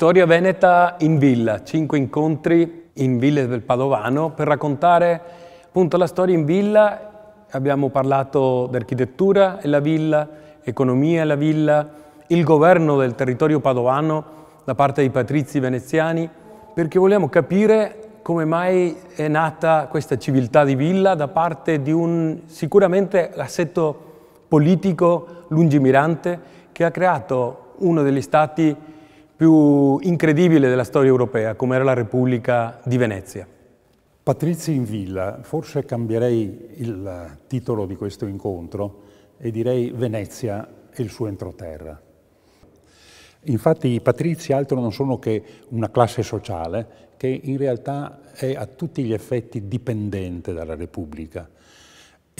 Storia Veneta in villa, cinque incontri in Villa del Padovano per raccontare appunto la storia in villa. Abbiamo parlato d'architettura e la villa, economia e la villa, il governo del territorio padovano da parte dei patrizi veneziani, perché vogliamo capire come mai è nata questa civiltà di villa da parte di un sicuramente assetto politico lungimirante che ha creato uno degli stati più incredibile della storia europea, come era la Repubblica di Venezia. Patrizi in villa, forse cambierei il titolo di questo incontro e direi Venezia e il suo entroterra. Infatti i patrizi altro non sono che una classe sociale che in realtà è a tutti gli effetti dipendente dalla Repubblica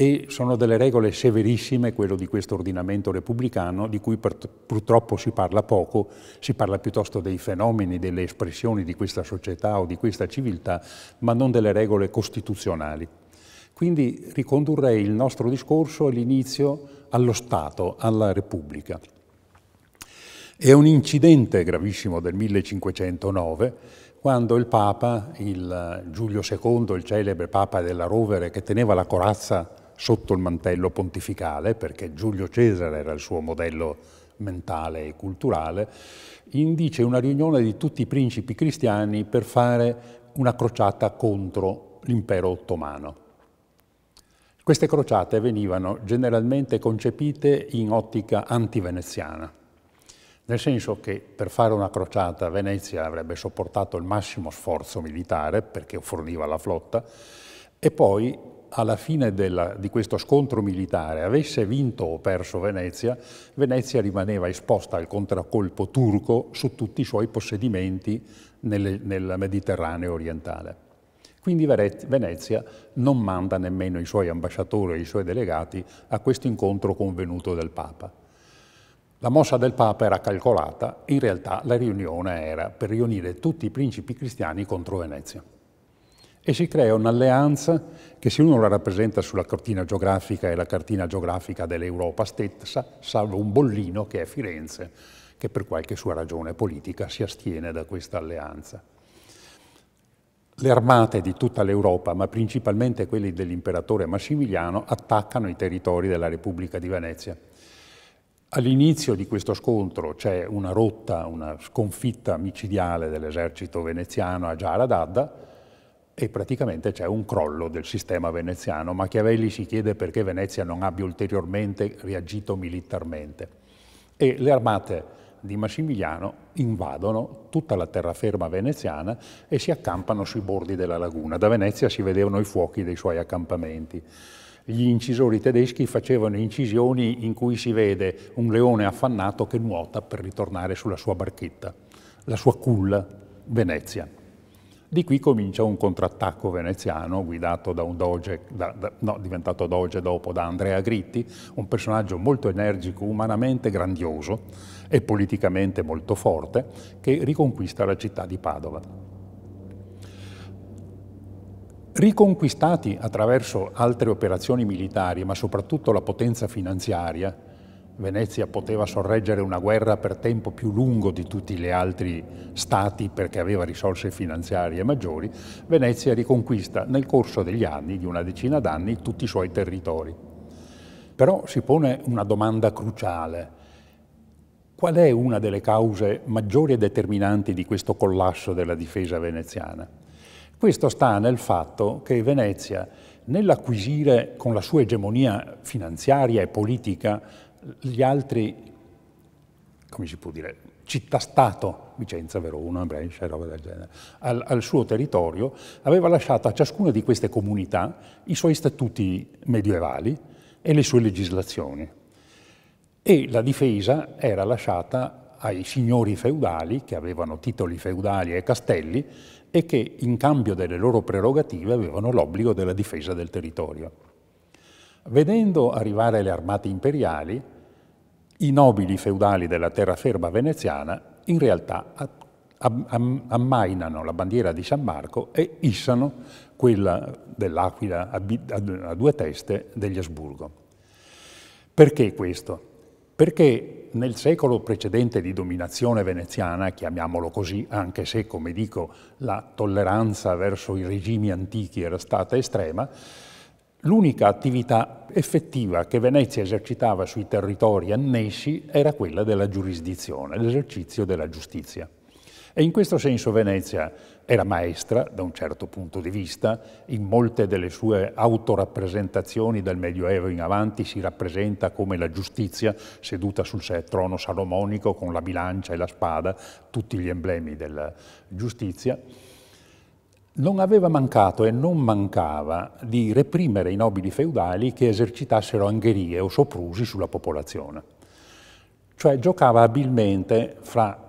e sono delle regole severissime, quello di questo ordinamento repubblicano, di cui purtroppo si parla poco, si parla piuttosto dei fenomeni, delle espressioni di questa società o di questa civiltà, ma non delle regole costituzionali. Quindi ricondurrei il nostro discorso all'inizio allo Stato, alla Repubblica. È un incidente gravissimo del 1509 quando il Papa, il Giulio II, il celebre Papa della Rovere, che teneva la corazza sotto il mantello pontificale, perché Giulio Cesare era il suo modello mentale e culturale, indice una riunione di tutti i principi cristiani per fare una crociata contro l'impero ottomano. Queste crociate venivano generalmente concepite in ottica anti-veneziana, nel senso che per fare una crociata Venezia avrebbe sopportato il massimo sforzo militare perché forniva la flotta e poi alla fine della, di questo scontro militare avesse vinto o perso Venezia, Venezia rimaneva esposta al contraccolpo turco su tutti i suoi possedimenti nel, nel Mediterraneo orientale. Quindi Venezia non manda nemmeno i suoi ambasciatori e i suoi delegati a questo incontro convenuto del Papa. La mossa del Papa era calcolata, in realtà la riunione era per riunire tutti i principi cristiani contro Venezia e si crea un'alleanza che se uno la rappresenta sulla cartina geografica e la cartina geografica dell'Europa stessa, salvo un bollino che è Firenze, che per qualche sua ragione politica si astiene da questa alleanza. Le armate di tutta l'Europa, ma principalmente quelle dell'imperatore Massimiliano, attaccano i territori della Repubblica di Venezia. All'inizio di questo scontro c'è una rotta, una sconfitta micidiale dell'esercito veneziano a Giara d'Adda, e praticamente c'è un crollo del sistema veneziano. Machiavelli si chiede perché Venezia non abbia ulteriormente reagito militarmente. E le armate di Massimiliano invadono tutta la terraferma veneziana e si accampano sui bordi della laguna. Da Venezia si vedevano i fuochi dei suoi accampamenti. Gli incisori tedeschi facevano incisioni in cui si vede un leone affannato che nuota per ritornare sulla sua barchetta, la sua culla Venezia. Di qui comincia un contrattacco veneziano guidato da un doge, da, da, no, diventato doge dopo da Andrea Gritti, un personaggio molto energico, umanamente grandioso e politicamente molto forte, che riconquista la città di Padova. Riconquistati attraverso altre operazioni militari, ma soprattutto la potenza finanziaria, Venezia poteva sorreggere una guerra per tempo più lungo di tutti gli altri stati perché aveva risorse finanziarie maggiori, Venezia riconquista nel corso degli anni, di una decina d'anni, tutti i suoi territori. Però si pone una domanda cruciale. Qual è una delle cause maggiori e determinanti di questo collasso della difesa veneziana? Questo sta nel fatto che Venezia, nell'acquisire con la sua egemonia finanziaria e politica gli altri, come si può dire, città-stato, Vicenza, Verona, Brescia, e roba del genere, al, al, suo territorio, aveva lasciato a ciascuna di queste comunità i suoi statuti medievali e le sue legislazioni. E la difesa era lasciata ai signori feudali, che avevano titoli feudali e castelli, e che in cambio delle loro prerogative avevano l'obbligo della difesa del territorio. Vedendo arrivare le armate imperiali, i nobili feudali della terraferma veneziana in realtà ammainano la bandiera di San Marco e issano quella dell'aquila a due teste degli Asburgo. Perché questo? Perché nel secolo precedente di dominazione veneziana, chiamiamolo così, anche se, come dico, la tolleranza verso i regimi antichi era stata estrema, L'unica attività effettiva che Venezia esercitava sui territori annessi era quella della giurisdizione, l'esercizio della giustizia. E in questo senso Venezia era maestra, da un certo punto di vista, in molte delle sue autorappresentazioni dal Medioevo in avanti si rappresenta come la giustizia seduta sul trono salomonico con la bilancia e la spada, tutti gli emblemi della giustizia non aveva mancato e non mancava di reprimere i nobili feudali che esercitassero angherie o soprusi sulla popolazione. Cioè giocava abilmente fra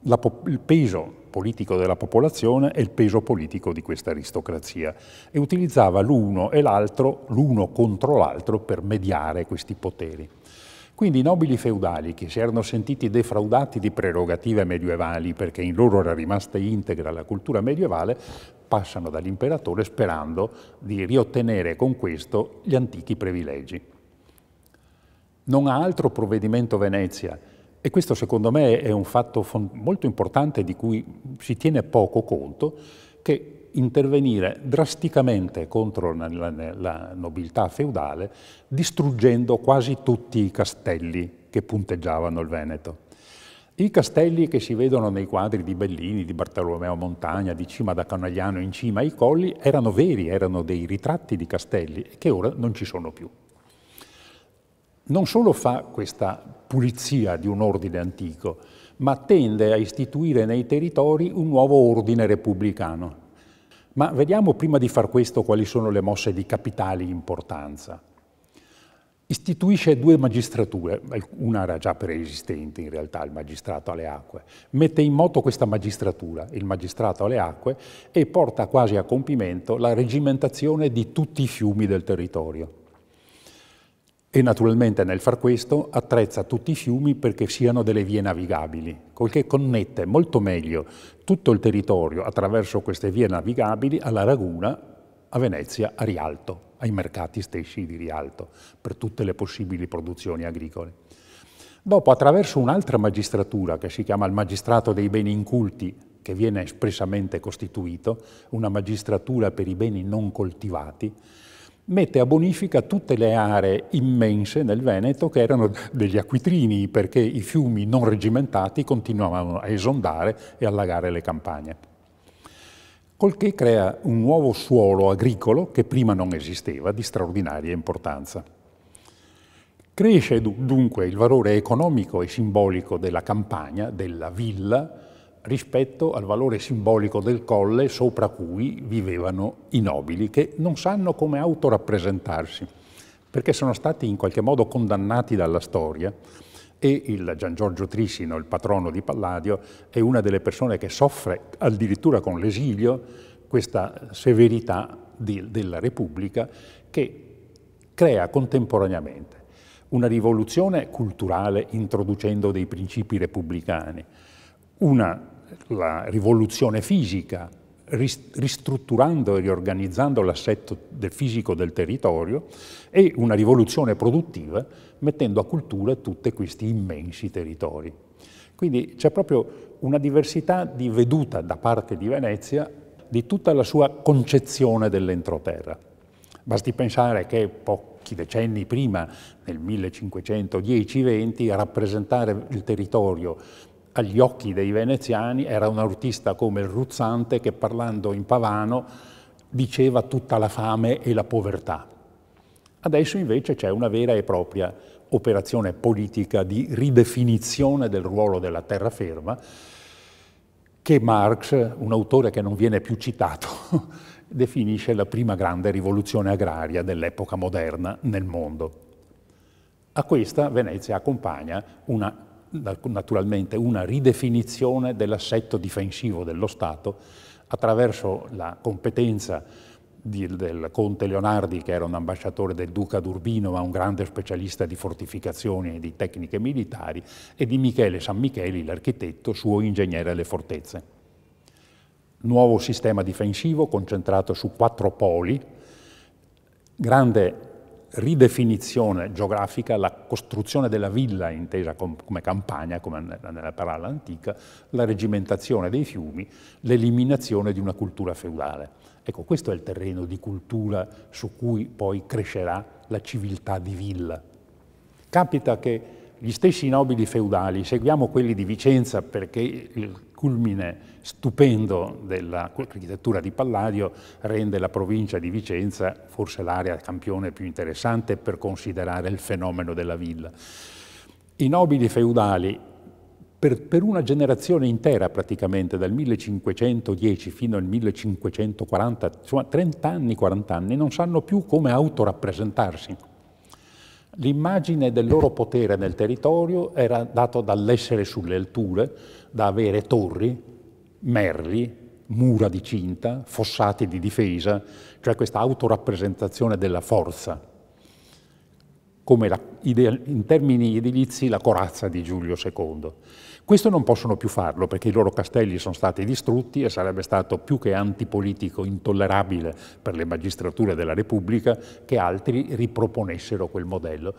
il peso politico della popolazione e il peso politico di questa aristocrazia e utilizzava l'uno e l'altro, l'uno contro l'altro, per mediare questi poteri. Quindi i nobili feudali che si erano sentiti defraudati di prerogative medievali perché in loro era rimasta integra la cultura medievale, passano dall'imperatore sperando di riottenere con questo gli antichi privilegi. Non ha altro provvedimento Venezia e questo secondo me è un fatto molto importante di cui si tiene poco conto, che intervenire drasticamente contro la, la, la nobiltà feudale distruggendo quasi tutti i castelli che punteggiavano il Veneto. I castelli che si vedono nei quadri di Bellini, di Bartolomeo Montagna, di Cima da Canagliano in cima ai colli erano veri, erano dei ritratti di castelli che ora non ci sono più. Non solo fa questa pulizia di un ordine antico, ma tende a istituire nei territori un nuovo ordine repubblicano, ma vediamo prima di far questo quali sono le mosse di capitale importanza. Istituisce due magistrature, una era già preesistente in realtà, il magistrato alle acque, mette in moto questa magistratura, il magistrato alle acque, e porta quasi a compimento la regimentazione di tutti i fiumi del territorio e naturalmente nel far questo attrezza tutti i fiumi perché siano delle vie navigabili, col che connette molto meglio tutto il territorio attraverso queste vie navigabili alla laguna, a Venezia, a Rialto, ai mercati stessi di Rialto, per tutte le possibili produzioni agricole. Dopo, attraverso un'altra magistratura che si chiama il magistrato dei beni inculti, che viene espressamente costituito, una magistratura per i beni non coltivati, mette a bonifica tutte le aree immense nel Veneto che erano degli acquitrini perché i fiumi non regimentati continuavano a esondare e allagare le campagne. Col che crea un nuovo suolo agricolo che prima non esisteva, di straordinaria importanza. Cresce dunque il valore economico e simbolico della campagna, della villa, rispetto al valore simbolico del colle sopra cui vivevano i nobili, che non sanno come autorappresentarsi, perché sono stati in qualche modo condannati dalla storia e il Gian Giorgio Trisino, il patrono di Palladio, è una delle persone che soffre addirittura con l'esilio questa severità di, della Repubblica che crea contemporaneamente una rivoluzione culturale introducendo dei principi repubblicani, una la rivoluzione fisica, ristrutturando e riorganizzando l'assetto del fisico del territorio e una rivoluzione produttiva mettendo a cultura tutti questi immensi territori. Quindi c'è proprio una diversità di veduta da parte di Venezia di tutta la sua concezione dell'entroterra. Basti pensare che pochi decenni prima, nel 1510-20, rappresentare il territorio agli occhi dei veneziani era un artista come il Ruzzante che parlando in pavano diceva tutta la fame e la povertà. Adesso invece c'è una vera e propria operazione politica di ridefinizione del ruolo della terraferma che Marx, un autore che non viene più citato, definisce la prima grande rivoluzione agraria dell'epoca moderna nel mondo. A questa Venezia accompagna una naturalmente una ridefinizione dell'assetto difensivo dello Stato attraverso la competenza di, del conte Leonardi, che era un ambasciatore del duca d'Urbino, ma un grande specialista di fortificazioni e di tecniche militari, e di Michele San Micheli, l'architetto, suo ingegnere alle fortezze. Nuovo sistema difensivo concentrato su quattro poli, grande ridefinizione geografica, la costruzione della villa intesa come campagna, come nella parola antica, la regimentazione dei fiumi, l'eliminazione di una cultura feudale. Ecco, questo è il terreno di cultura su cui poi crescerà la civiltà di villa. Capita che gli stessi nobili feudali, seguiamo quelli di Vicenza perché il culmine stupendo dell'architettura di Palladio rende la provincia di Vicenza forse l'area campione più interessante per considerare il fenomeno della villa. I nobili feudali per, per, una generazione intera praticamente, dal 1510 fino al 1540, insomma 30 anni, 40 anni, non sanno più come autorappresentarsi L'immagine del loro potere nel territorio era data dall'essere sulle alture, da avere torri, merli, mura di cinta, fossati di difesa, cioè questa autorappresentazione della forza, come la, in termini edilizi la corazza di Giulio II. Questo non possono più farlo perché i loro castelli sono stati distrutti e sarebbe stato più che antipolitico intollerabile per le magistrature della Repubblica che altri riproponessero quel modello.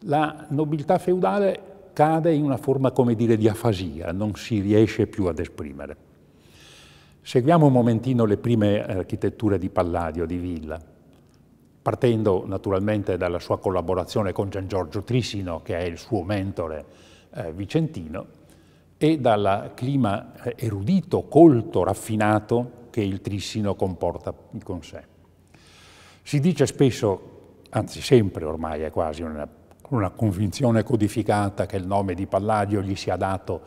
La nobiltà feudale cade in una forma, come dire, di afasia, non si riesce più ad esprimere. Seguiamo un momentino le prime architetture di Palladio, di Villa, partendo naturalmente dalla sua collaborazione con Gian Giorgio Trisino, che è il suo mentore eh, vicentino, e dal clima eh, erudito, colto, raffinato che il trissino comporta con sé. Si dice spesso, anzi sempre ormai è quasi una, una convinzione codificata che il nome di Palladio gli sia dato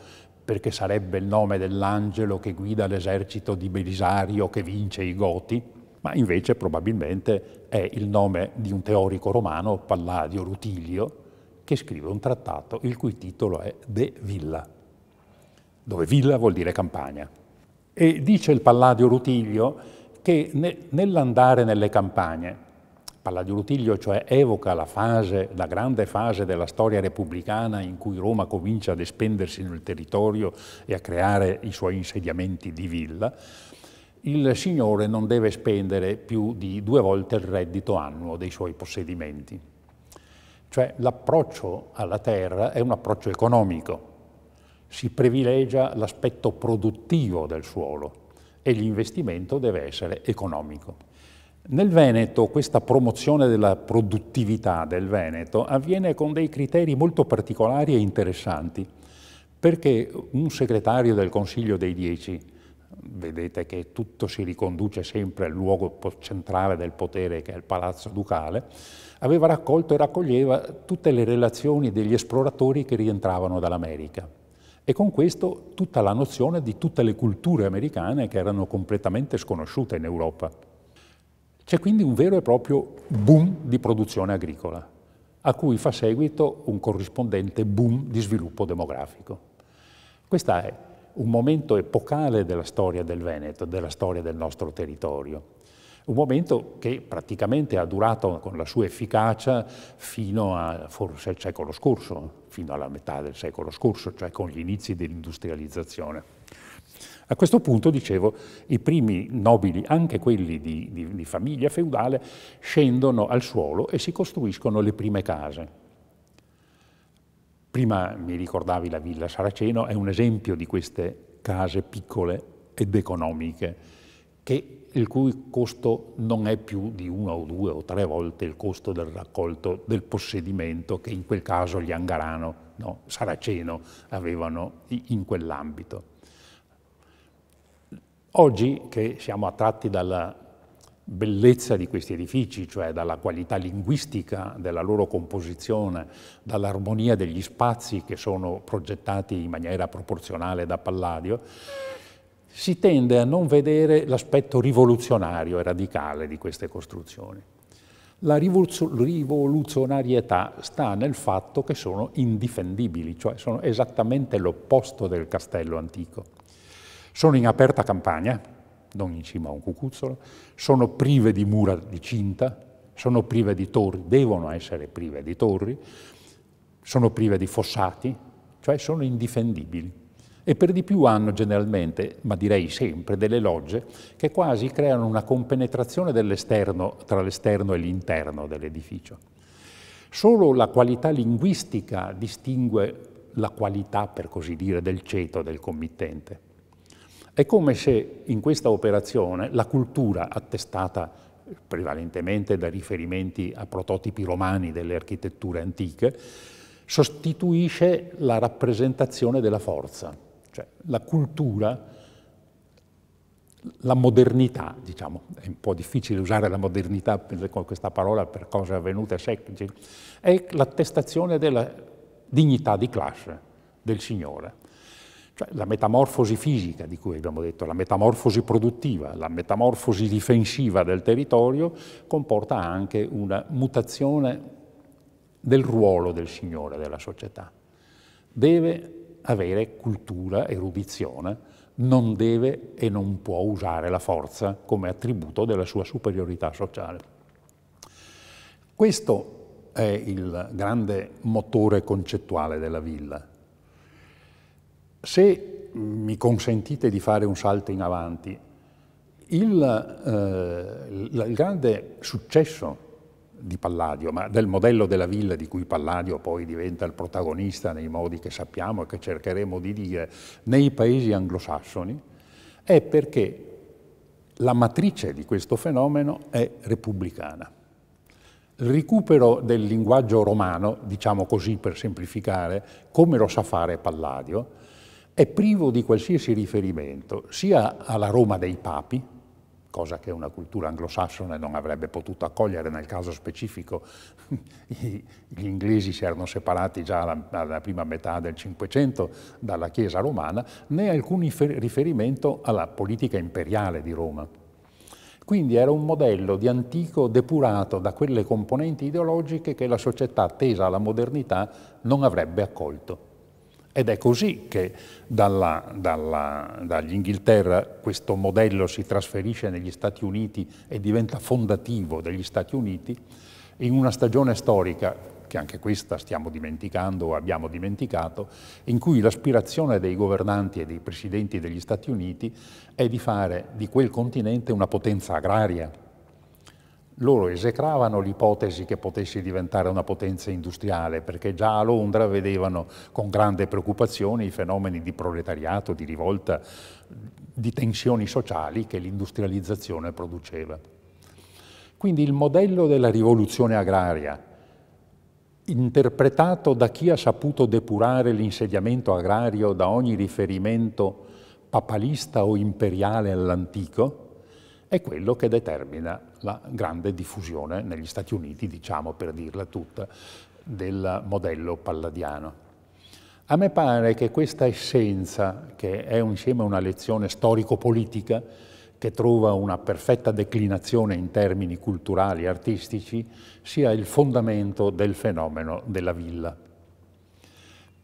perché sarebbe il nome dell'angelo che guida l'esercito di Belisario che vince i Goti, ma invece probabilmente è il nome di un teorico romano, Palladio Rutilio, che scrive un trattato il cui titolo è De Villa dove villa vuol dire campagna. E dice il Palladio Rutiglio che ne, nell'andare nelle campagne, Palladio Rutiglio cioè evoca la fase, la grande fase della storia repubblicana in cui Roma comincia ad espendersi nel territorio e a creare i suoi insediamenti di villa, il signore non deve spendere più di due volte il reddito annuo dei suoi possedimenti. Cioè l'approccio alla terra è un approccio economico, si privilegia l'aspetto produttivo del suolo e l'investimento deve essere economico. Nel Veneto questa promozione della produttività del Veneto avviene con dei criteri molto particolari e interessanti, perché un segretario del Consiglio dei Dieci, vedete che tutto si riconduce sempre al luogo centrale del potere che è il Palazzo Ducale, aveva raccolto e raccoglieva tutte le relazioni degli esploratori che rientravano dall'America e con questo tutta la nozione di tutte le culture americane che erano completamente sconosciute in Europa. C'è quindi un vero e proprio boom di produzione agricola, a cui fa seguito un corrispondente boom di sviluppo demografico. Questo è un momento epocale della storia del Veneto, della storia del nostro territorio. Un momento che praticamente ha durato con la sua efficacia fino a forse il secolo scorso, fino alla metà del secolo scorso, cioè con gli inizi dell'industrializzazione. A questo punto, dicevo, i primi nobili, anche quelli di, di, di, famiglia feudale, scendono al suolo e si costruiscono le prime case. Prima mi ricordavi la Villa Saraceno, è un esempio di queste case piccole ed economiche che il cui costo non è più di una o due o tre volte il costo del raccolto del possedimento che in quel caso gli Angarano, no, Saraceno, avevano in quell'ambito. Oggi che siamo attratti dalla bellezza di questi edifici, cioè dalla qualità linguistica della loro composizione, dall'armonia degli spazi che sono progettati in maniera proporzionale da Palladio, si tende a non vedere l'aspetto rivoluzionario e radicale di queste costruzioni. La rivoluzionarietà sta nel fatto che sono indifendibili, cioè sono esattamente l'opposto del castello antico. Sono in aperta campagna, non in cima a un cucuzzolo, sono prive di mura di cinta, sono prive di torri, devono essere prive di torri, sono prive di fossati, cioè sono indifendibili e per di più hanno generalmente, ma direi sempre, delle logge che quasi creano una compenetrazione dell'esterno tra l'esterno e l'interno dell'edificio. Solo la qualità linguistica distingue la qualità, per così dire, del ceto del committente. È come se in questa operazione la cultura, attestata prevalentemente da riferimenti a prototipi romani delle architetture antiche, sostituisce la rappresentazione della forza. Cioè la cultura, la modernità, diciamo, è un po' difficile usare la modernità con questa parola per cose avvenute secoli, è l'attestazione della dignità di classe del Signore. Cioè la metamorfosi fisica di cui abbiamo detto, la metamorfosi produttiva, la metamorfosi difensiva del territorio comporta anche una mutazione del ruolo del Signore, della società. Deve avere cultura, erudizione, non deve e non può usare la forza come attributo della sua superiorità sociale. Questo è il grande motore concettuale della villa. Se mi consentite di fare un salto in avanti, il, eh, il grande successo di Palladio, ma del modello della villa di cui Palladio poi diventa il protagonista nei modi che sappiamo e che cercheremo di dire nei paesi anglosassoni, è perché la matrice di questo fenomeno è repubblicana. Il recupero del linguaggio romano, diciamo così per semplificare, come lo sa fare Palladio, è privo di qualsiasi riferimento sia alla Roma dei papi, cosa che una cultura anglosassone non avrebbe potuto accogliere nel caso specifico. gli inglesi si erano separati già alla, prima metà del Cinquecento dalla Chiesa romana, né alcun riferimento alla politica imperiale di Roma. Quindi era un modello di antico depurato da quelle componenti ideologiche che la società tesa alla modernità non avrebbe accolto. Ed è così che dall'Inghilterra questo modello si trasferisce negli Stati Uniti e diventa fondativo degli Stati Uniti in una stagione storica, che anche questa stiamo dimenticando o abbiamo dimenticato, in cui l'aspirazione dei governanti e dei presidenti degli Stati Uniti è di fare di quel continente una potenza agraria, loro esecravano l'ipotesi che potessi diventare una potenza industriale, perché già a Londra vedevano con grande preoccupazione i fenomeni di proletariato, di rivolta, di tensioni sociali che l'industrializzazione produceva. Quindi il modello della rivoluzione agraria, interpretato da chi ha saputo depurare l'insediamento agrario da ogni riferimento papalista o imperiale all'antico, è quello che determina la grande diffusione negli Stati Uniti, diciamo per dirla tutta, del modello palladiano. A me pare che questa essenza, che è insieme a una lezione storico-politica, che trova una perfetta declinazione in termini culturali e artistici, sia il fondamento del fenomeno della villa.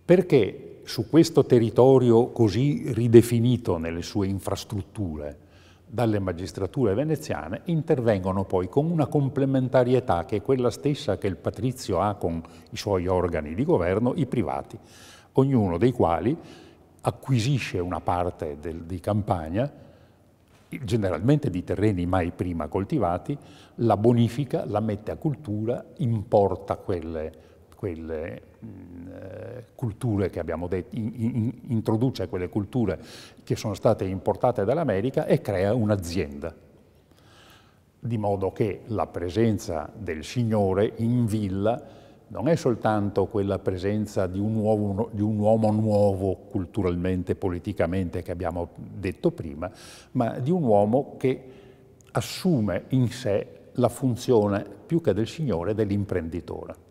Perché su questo territorio così ridefinito nelle sue infrastrutture, dalle magistrature veneziane intervengono poi con una complementarietà che è quella stessa che il patrizio ha con i suoi organi di governo, i privati, ognuno dei quali acquisisce una parte del, di campagna, generalmente di terreni mai prima coltivati, la bonifica, la mette a cultura, importa quelle, quelle eh, culture che abbiamo detto, in, in, introduce quelle culture che sono state importate dall'America e crea un'azienda, di modo che la presenza del Signore in villa non è soltanto quella presenza di un, uomo, di un uomo nuovo culturalmente, politicamente, che abbiamo detto prima, ma di un uomo che assume in sé la funzione più che del Signore dell'imprenditore.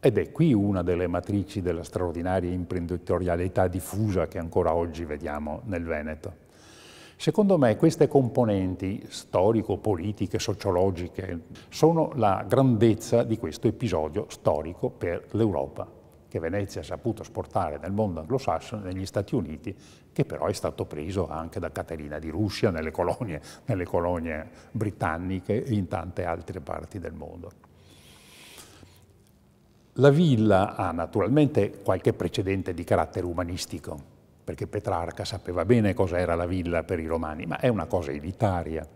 Ed è qui una delle matrici della straordinaria imprenditorialità diffusa che ancora oggi vediamo nel Veneto. Secondo me queste componenti storico-politiche, sociologiche, sono la grandezza di questo episodio storico per l'Europa, che Venezia ha saputo esportare nel mondo anglosassone, negli Stati Uniti, che però è stato preso anche da Caterina di Russia nelle colonie, nelle colonie britanniche e in tante altre parti del mondo. La villa ha naturalmente qualche precedente di carattere umanistico, perché Petrarca sapeva bene cosa era la villa per i romani, ma è una cosa elitaria.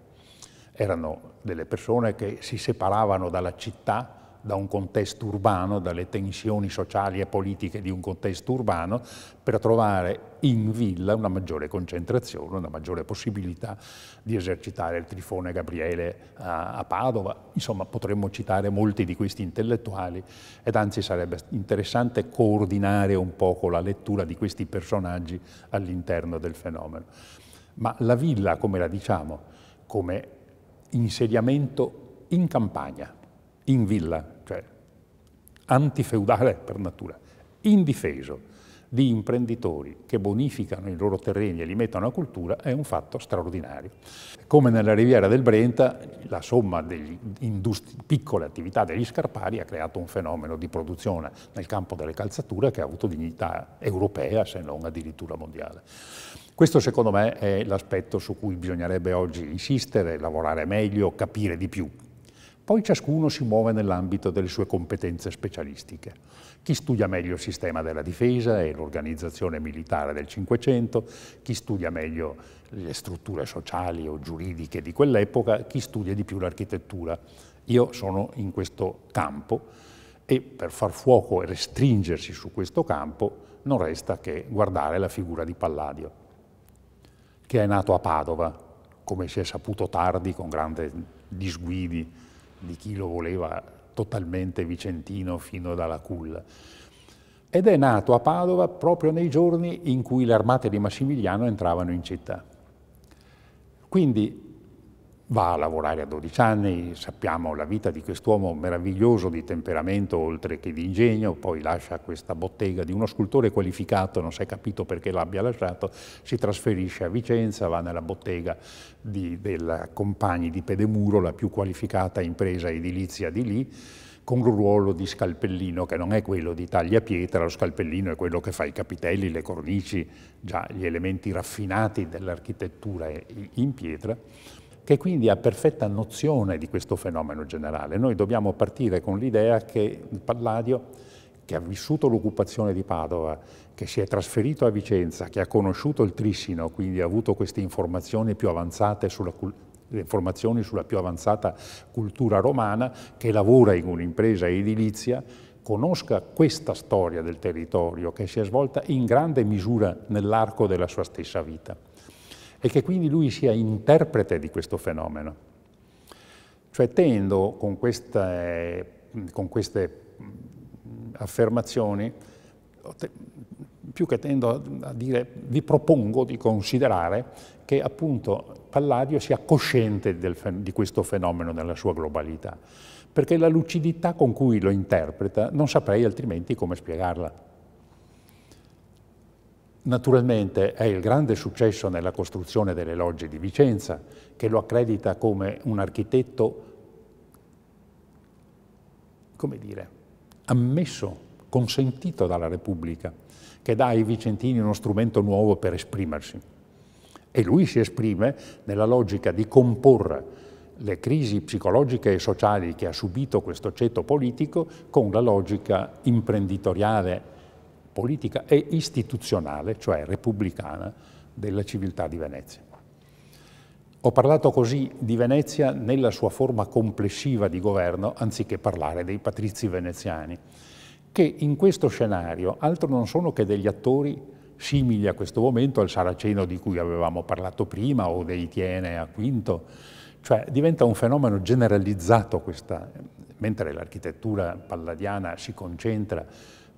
Erano delle persone che si separavano dalla città da un contesto urbano, dalle tensioni sociali e politiche di un contesto urbano, per trovare in villa una maggiore concentrazione, una maggiore possibilità di esercitare il Trifone Gabriele a, Padova. Insomma, potremmo citare molti di questi intellettuali ed anzi sarebbe interessante coordinare un poco la lettura di questi personaggi all'interno del fenomeno. Ma la villa, come la diciamo, come insediamento in campagna, in villa, cioè antifeudale per natura, indifeso di imprenditori che bonificano i loro terreni e li mettono a cultura è un fatto straordinario. Come nella riviera del Brenta, la somma delle piccole attività degli scarpari ha creato un fenomeno di produzione nel campo delle calzature che ha avuto dignità europea, se non addirittura mondiale. Questo secondo me è l'aspetto su cui bisognerebbe oggi insistere, lavorare meglio, capire di più. Poi ciascuno si muove nell'ambito delle sue competenze specialistiche. Chi studia meglio il sistema della difesa e l'organizzazione militare del Cinquecento, chi studia meglio le strutture sociali o giuridiche di quell'epoca, chi studia di più l'architettura. Io sono in questo campo e per far fuoco e restringersi su questo campo non resta che guardare la figura di Palladio, che è nato a Padova, come si è saputo tardi con grandi disguidi di chi lo voleva totalmente vicentino fino alla culla. Ed è nato a Padova proprio nei giorni in cui le armate di Massimiliano entravano in città. Quindi va a lavorare a 12 anni, sappiamo la vita di quest'uomo meraviglioso di temperamento oltre che di ingegno, poi lascia questa bottega di uno scultore qualificato, non si è capito perché l'abbia lasciato, si trasferisce a Vicenza, va nella bottega di, della Compagni di Pedemuro, la più qualificata impresa edilizia di lì, con un ruolo di scalpellino che non è quello di taglia pietra, lo scalpellino è quello che fa i capitelli, le cornici, già gli elementi raffinati dell'architettura in pietra, che quindi ha perfetta nozione di questo fenomeno generale. Noi dobbiamo partire con l'idea che Palladio, che ha vissuto l'occupazione di Padova, che si è trasferito a Vicenza, che ha conosciuto il Trissino, quindi ha avuto queste informazioni più avanzate sulla cultura, informazioni sulla più avanzata cultura romana, che lavora in un'impresa edilizia, conosca questa storia del territorio che si è svolta in grande misura nell'arco della sua stessa vita e che quindi lui sia interprete di questo fenomeno. Cioè tendo con queste, con queste affermazioni, più che tendo a dire, vi propongo di considerare che appunto Palladio sia cosciente del, di questo fenomeno nella sua globalità, perché la lucidità con cui lo interpreta non saprei altrimenti come spiegarla. Naturalmente è il grande successo nella costruzione delle logge di Vicenza che lo accredita come un architetto, come dire, ammesso, consentito dalla Repubblica, che dà ai vicentini uno strumento nuovo per esprimersi. E lui si esprime nella logica di comporre le crisi psicologiche e sociali che ha subito questo ceto politico con la logica imprenditoriale politica e istituzionale, cioè repubblicana, della civiltà di Venezia. Ho parlato così di Venezia nella sua forma complessiva di governo, anziché parlare dei patrizi veneziani, che in questo scenario altro non sono che degli attori simili a questo momento al saraceno di cui avevamo parlato prima o dei Tiene a Quinto, cioè diventa un fenomeno generalizzato questa, mentre l'architettura palladiana si concentra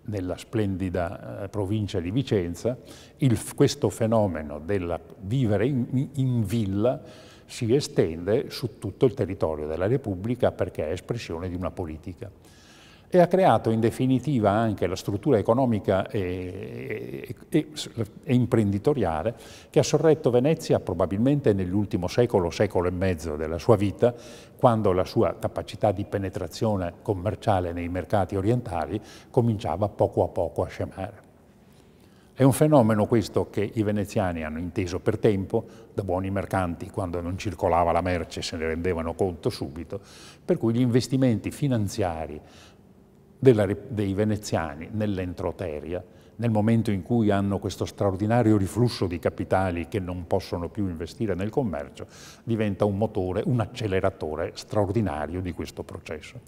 nella splendida eh, provincia di Vicenza, il, questo fenomeno del vivere in, in villa si estende su tutto il territorio della Repubblica perché è espressione di una politica e ha creato in definitiva anche la struttura economica e, e, e, imprenditoriale che ha sorretto Venezia probabilmente nell'ultimo secolo, secolo e mezzo della sua vita, quando la sua capacità di penetrazione commerciale nei mercati orientali cominciava poco a poco a scemare. È un fenomeno questo che i veneziani hanno inteso per tempo da buoni mercanti, quando non circolava la merce se ne rendevano conto subito, per cui gli investimenti finanziari della, dei veneziani nell'entroteria, nel momento in cui hanno questo straordinario riflusso di capitali che non possono più investire nel commercio, diventa un motore, un acceleratore straordinario di questo processo,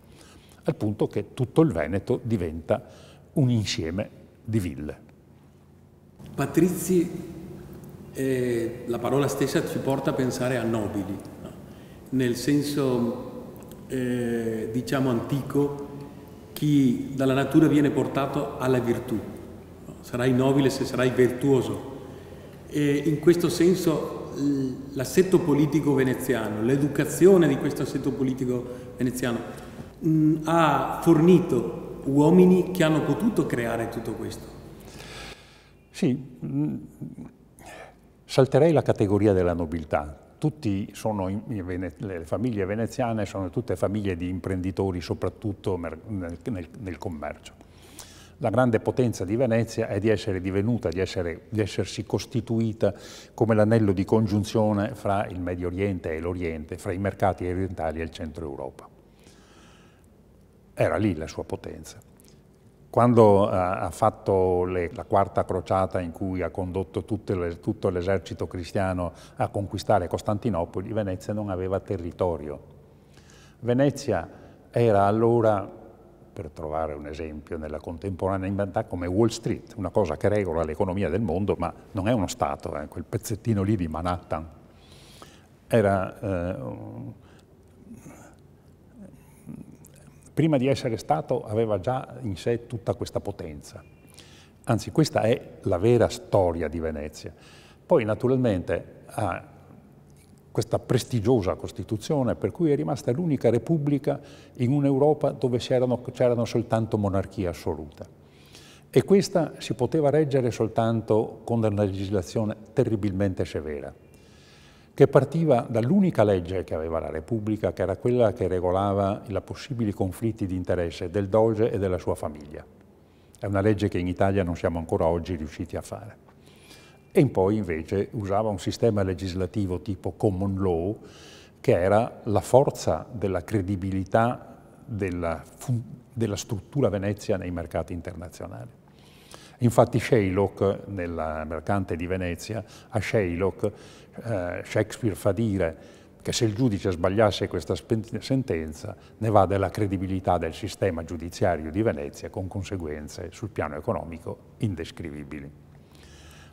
al punto che tutto il Veneto diventa un insieme di ville. Patrizi, eh, la parola stessa ci porta a pensare a nobili, nel senso eh, diciamo antico chi dalla natura viene portato alla virtù. Sarai nobile se sarai virtuoso. E in questo senso l'assetto politico veneziano, l'educazione di questo assetto politico veneziano mh, ha fornito uomini che hanno potuto creare tutto questo. Sì, salterei la categoria della nobiltà, tutti sono le famiglie veneziane sono tutte famiglie di imprenditori, soprattutto nel, nel, nel commercio. La grande potenza di Venezia è di essere divenuta, di, essere, di essersi costituita come l'anello di congiunzione fra il Medio Oriente e l'Oriente, fra i mercati orientali e il centro Europa. Era lì la sua potenza. Quando eh, ha fatto le, la quarta crociata in cui ha condotto le, tutto l'esercito cristiano a conquistare Costantinopoli, Venezia non aveva territorio. Venezia era allora, per trovare un esempio nella contemporanea inventata, come Wall Street, una cosa che regola l'economia del mondo, ma non è uno Stato, è eh, quel pezzettino lì di Manhattan. Era eh, prima di essere stato aveva già in sé tutta questa potenza. Anzi, questa è la vera storia di Venezia. Poi naturalmente ha questa prestigiosa Costituzione per cui è rimasta l'unica repubblica in un'Europa dove c'erano soltanto monarchie assolute. E questa si poteva reggere soltanto con una legislazione terribilmente severa che partiva dall'unica legge che aveva la Repubblica, che era quella che regolava i possibili conflitti di interesse del doge e della sua famiglia. È una legge che in Italia non siamo ancora oggi riusciti a fare. E in poi invece usava un sistema legislativo tipo common law, che era la forza della credibilità della, della struttura Venezia nei mercati internazionali. Infatti Shylock, nel mercante di Venezia, a Shylock eh, Shakespeare fa dire che se il giudice sbagliasse questa sentenza ne va della credibilità del sistema giudiziario di Venezia con conseguenze sul piano economico indescrivibili.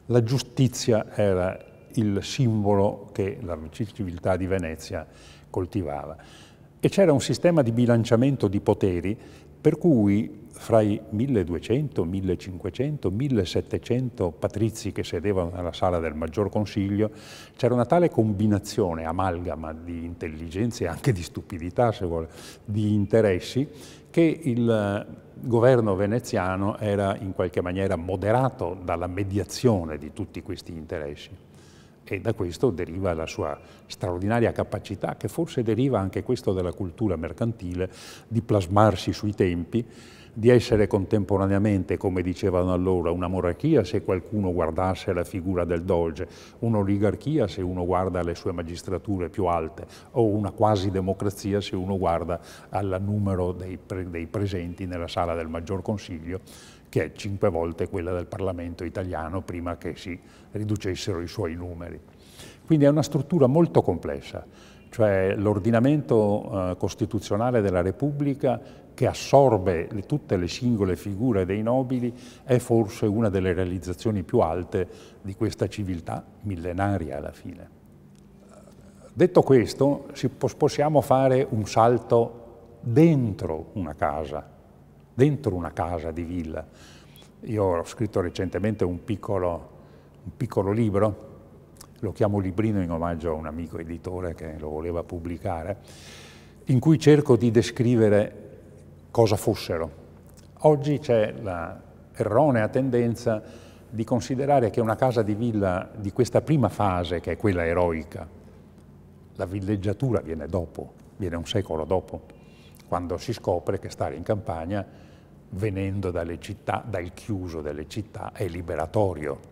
La giustizia era il simbolo che la civiltà di Venezia coltivava e c'era un sistema di bilanciamento di poteri per cui fra i 1200, 1500, 1700 patrizi che sedevano nella sala del Maggior Consiglio, c'era una tale combinazione, amalgama di intelligenze e anche di stupidità, se vuole, di interessi, che il eh, governo veneziano era in qualche maniera moderato dalla mediazione di tutti questi interessi e da questo deriva la sua straordinaria capacità, che forse deriva anche questo della cultura mercantile, di plasmarsi sui tempi di essere contemporaneamente, come dicevano allora, una monarchia se qualcuno guardasse la figura del doge, un'oligarchia se uno guarda le sue magistrature più alte, o una quasi democrazia se uno guarda al numero dei, pre dei presenti nella sala del maggior consiglio, che è cinque volte quella del Parlamento italiano prima che si riducessero i suoi numeri. Quindi è una struttura molto complessa cioè l'ordinamento eh, costituzionale della Repubblica che assorbe le, tutte le singole figure dei nobili è forse una delle realizzazioni più alte di questa civiltà millenaria alla fine. Detto questo, si, possiamo fare un salto dentro una casa, dentro una casa di villa. Io ho scritto recentemente un piccolo, un piccolo libro lo chiamo librino in omaggio a un amico editore che lo voleva pubblicare, in cui cerco di descrivere cosa fossero. Oggi c'è l'erronea tendenza di considerare che una casa di villa di questa prima fase, che è quella eroica, la villeggiatura viene dopo, viene un secolo dopo, quando si scopre che stare in campagna venendo dalle città, dal chiuso delle città, è liberatorio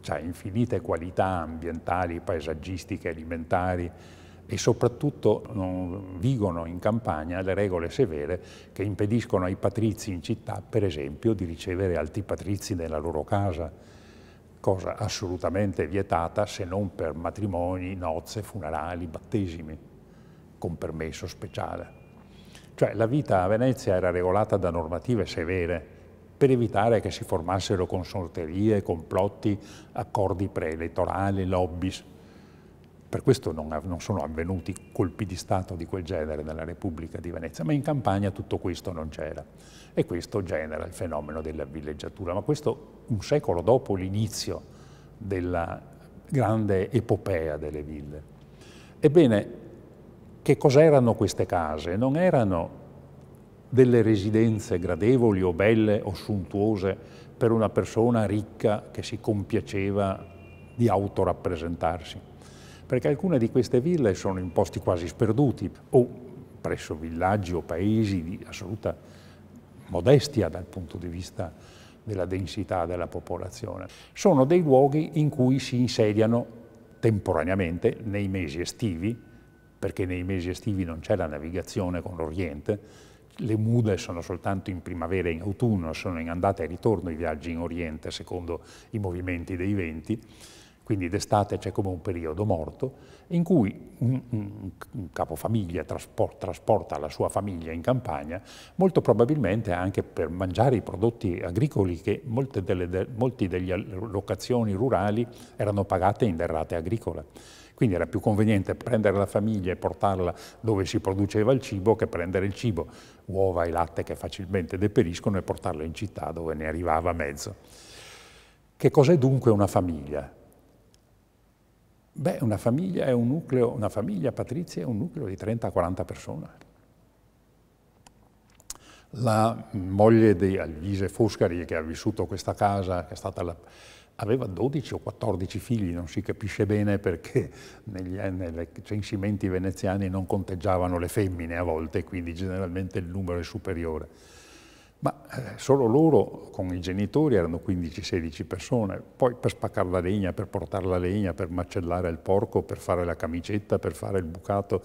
cioè infinite qualità ambientali, paesaggistiche, alimentari e soprattutto non vigono in campagna le regole severe che impediscono ai patrizi in città, per esempio, di ricevere altri patrizi nella loro casa, cosa assolutamente vietata se non per matrimoni, nozze, funerali, battesimi, con permesso speciale. Cioè la vita a Venezia era regolata da normative severe, per evitare che si formassero consorterie, complotti, accordi preelettorali, lobbies. Per questo non, non, sono avvenuti colpi di Stato di quel genere nella Repubblica di Venezia, ma in campagna tutto questo non c'era. E questo genera il fenomeno della villeggiatura. Ma questo un secolo dopo l'inizio della grande epopea delle ville. Ebbene, che cos'erano queste case? Non erano delle residenze gradevoli o belle o suntuose per una persona ricca che si compiaceva di autorappresentarsi. Perché alcune di queste ville sono in posti quasi sperduti o presso villaggi o paesi di assoluta modestia dal punto di vista della densità della popolazione. Sono dei luoghi in cui si insediano temporaneamente nei mesi estivi, perché nei mesi estivi non c'è la navigazione con l'Oriente, le mude sono soltanto in primavera e in autunno, sono in andata e ritorno i viaggi in Oriente secondo i movimenti dei venti, quindi d'estate c'è come un periodo morto in cui un, un, un capofamiglia trasporta, trasporta la sua famiglia in campagna, molto probabilmente anche per mangiare i prodotti agricoli che molte delle de, molti degli allocazioni rurali erano pagate in derrate agricole. Quindi era più conveniente prendere la famiglia e portarla dove si produceva il cibo che prendere il cibo uova e latte che facilmente deperiscono e portarlo in città dove ne arrivava mezzo. Che cos'è dunque una famiglia? Beh, una famiglia, è un nucleo, una famiglia patrizia è un nucleo di 30-40 persone. La moglie di Alvise Foscari, che ha vissuto questa casa, che è stata la, aveva 12 o 14 figli, non si capisce bene perché negli, nei censimenti veneziani non conteggiavano le femmine a volte, quindi generalmente il numero è superiore. Ma eh, solo loro con i genitori erano 15-16 persone, poi per spaccare la legna, per portare la legna, per macellare il porco, per fare la camicetta, per fare il bucato,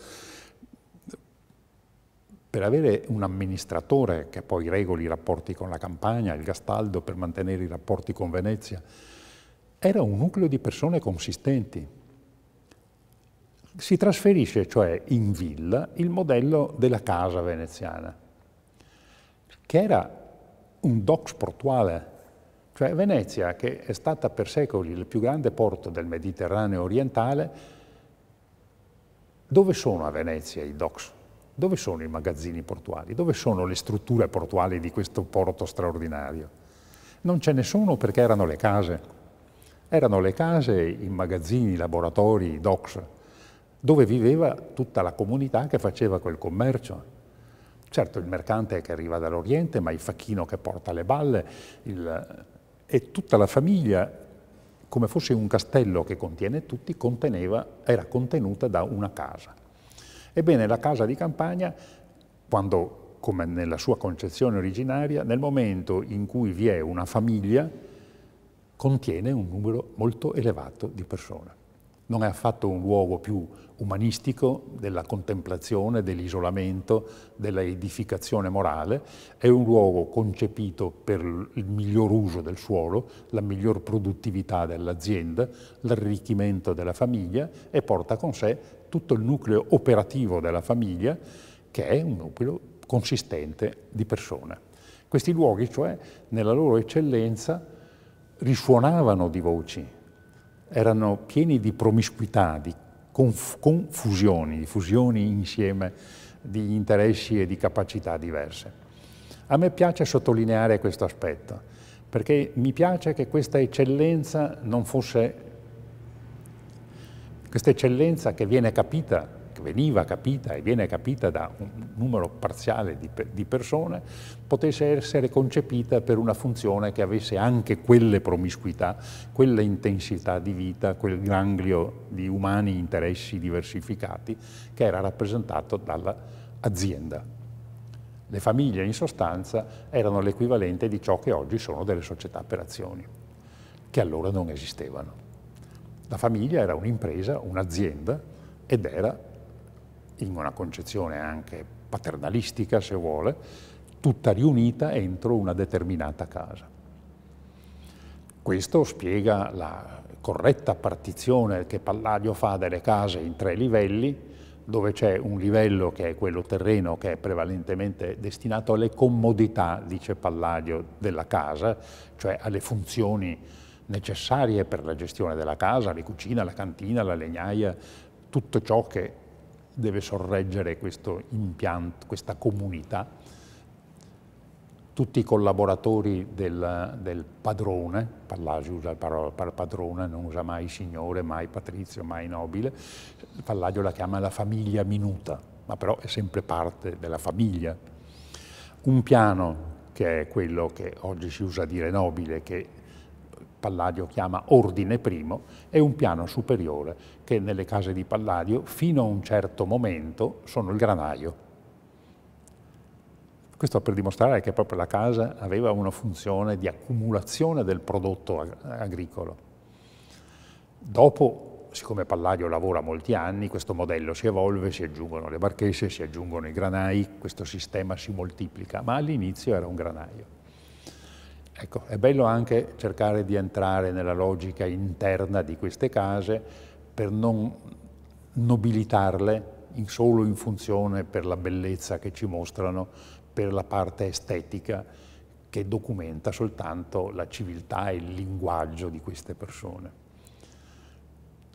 per avere un amministratore che poi regoli i rapporti con la campagna, il Gastaldo, per mantenere i rapporti con Venezia era un nucleo di persone consistenti. Si trasferisce cioè in villa il modello della casa veneziana, che era un dox portuale, cioè Venezia, che è stata per secoli il più grande porto del Mediterraneo orientale, dove sono a Venezia i docks? Dove sono i magazzini portuali? Dove sono le strutture portuali di questo porto straordinario? Non ce ne sono perché erano le case erano le case, i magazzini, i laboratori, i docks, dove viveva tutta la comunità che faceva quel commercio. Certo, il mercante che arriva dall'Oriente, ma il facchino che porta le balle, il... e tutta la famiglia, come fosse un castello che contiene tutti, era contenuta da una casa. Ebbene, la casa di campagna, quando, come nella sua concezione originaria, nel momento in cui vi è una famiglia, contiene un numero molto elevato di persone. Non è affatto un luogo più umanistico della contemplazione, dell'isolamento, della edificazione morale, è un luogo concepito per il miglior uso del suolo, la miglior produttività dell'azienda, l'arricchimento della famiglia e porta con sé tutto il nucleo operativo della famiglia che è un nucleo consistente di persone. Questi luoghi, cioè, nella loro eccellenza, risuonavano di voci, erano pieni di promiscuità, di conf confusioni, di fusioni insieme di interessi e di capacità diverse. A me piace sottolineare questo aspetto, perché mi piace che questa eccellenza non fosse, questa eccellenza che viene capita veniva capita e viene capita da un numero parziale di, di persone, potesse essere concepita per una funzione che avesse anche quelle promiscuità, quella intensità di vita, quel ganglio di umani interessi diversificati che era rappresentato dall'azienda. Le famiglie in sostanza erano l'equivalente di ciò che oggi sono delle società per azioni, che allora non esistevano. La famiglia era un'impresa, un'azienda ed era distingue una concezione anche paternalistica, se vuole, tutta riunita entro una determinata casa. Questo spiega la corretta partizione che Palladio fa delle case in tre livelli, dove c'è un livello che è quello terreno che è prevalentemente destinato alle comodità, dice Palladio, della casa, cioè alle funzioni necessarie per la gestione della casa, la cucina, la cantina, la legnaia, tutto ciò che deve sorreggere questo impianto, questa comunità, tutti i collaboratori del, del padrone, Pallagi usa la parola padrone, non usa mai signore, mai patrizio, mai nobile, Palladio la chiama la famiglia minuta, ma però è sempre parte della famiglia. Un piano che è quello che oggi si usa dire nobile, che Palladio chiama ordine primo, è un piano superiore che nelle case di Palladio fino a un certo momento sono il granaio. Questo per dimostrare che proprio la casa aveva una funzione di accumulazione del prodotto ag agricolo. Dopo, siccome Palladio lavora molti anni, questo modello si evolve, si aggiungono le barchesse, si aggiungono i granai, questo sistema si moltiplica, ma all'inizio era un granaio. Ecco, è bello anche cercare di entrare nella logica interna di queste case per non nobilitarle in solo in funzione per la bellezza che ci mostrano, per la parte estetica che documenta soltanto la civiltà e il linguaggio di queste persone.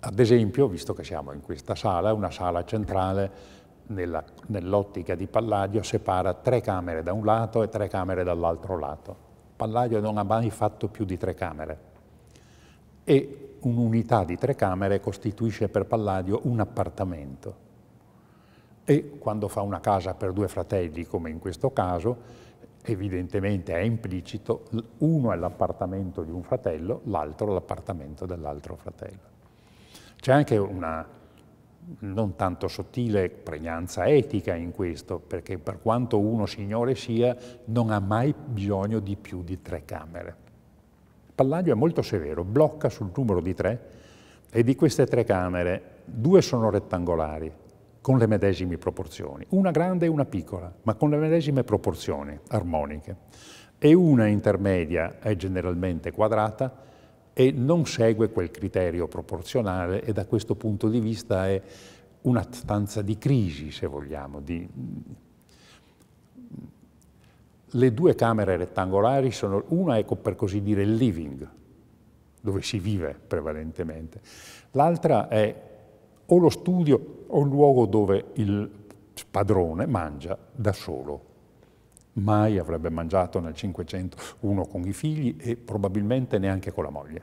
Ad esempio, visto che siamo in questa sala, una sala centrale, nell'ottica nell di Palladio separa tre camere da un lato e tre camere dall'altro lato Palladio non ha mai fatto più di tre camere e un'unità di tre camere costituisce per Palladio un appartamento. E quando fa una casa per due fratelli, come in questo caso, evidentemente è implicito, uno è l'appartamento di un fratello, l'altro l'appartamento dell'altro fratello. C'è anche una non tanto sottile pregnanza etica in questo, perché per quanto uno signore sia, non ha mai bisogno di più di tre camere. Palladio è molto severo, blocca sul numero di tre e di queste tre camere due sono rettangolari, con le medesime proporzioni, una grande e una piccola, ma con le medesime proporzioni armoniche, e una intermedia è generalmente quadrata, e non segue quel criterio proporzionale e da questo punto di vista è una stanza di crisi, se vogliamo. Di... Mm. Le due camere rettangolari sono, una è per così dire il living, dove si vive prevalentemente, l'altra è o lo studio o il luogo dove il padrone mangia da solo Mai avrebbe mangiato nel 500 uno con i figli e probabilmente neanche con la moglie.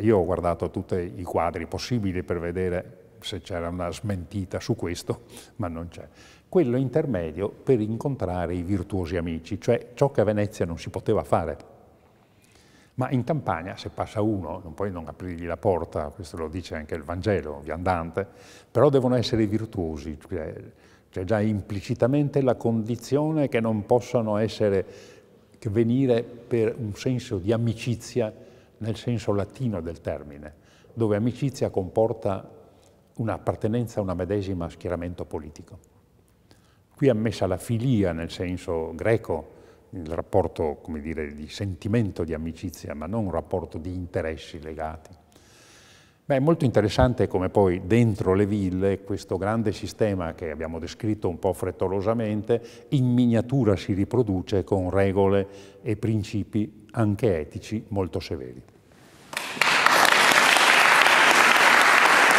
io ho guardato tutti i quadri possibili per vedere se c'era una smentita su questo, ma non c'è. Quello intermedio per incontrare i virtuosi amici, cioè ciò che a Venezia non si poteva fare. Ma in campagna, se passa uno, non puoi non aprirgli la porta, questo lo dice anche il Vangelo, viandante, però devono essere virtuosi, cioè c'è già implicitamente la condizione che non possano essere, che venire per un senso di amicizia nel senso latino del termine, dove amicizia comporta un'appartenenza a una medesima schieramento politico. Qui è ammessa la filia nel senso greco, il rapporto, come dire, di sentimento di amicizia, ma non un rapporto di interessi legati. Beh, è molto interessante come poi dentro le ville questo grande sistema che abbiamo descritto un po' frettolosamente in miniatura si riproduce con regole e principi anche etici molto severi.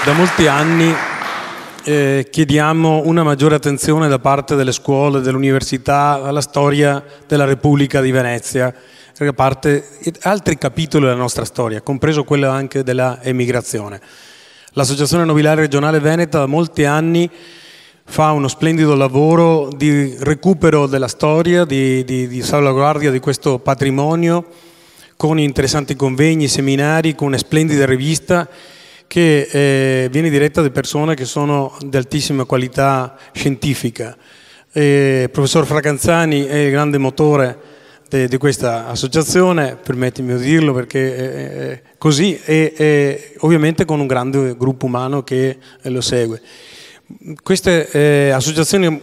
Da molti anni eh, chiediamo una maggiore attenzione da parte delle scuole, e dell'università alla storia della Repubblica di Venezia a parte altri capitoli della nostra storia, compreso quello anche della emigrazione. L'Associazione Nobiliare Regionale Veneta da molti anni fa uno splendido lavoro di recupero della storia, di, di, di salvaguardia di questo patrimonio, con interessanti convegni, seminari, con una splendida rivista che eh, viene diretta da persone che sono di altissima qualità scientifica. il eh, professor Fracanzani è il grande motore di questa associazione, permettimi di dirlo perché è così, e ovviamente con un grande gruppo umano che eh, lo segue. Queste eh, associazioni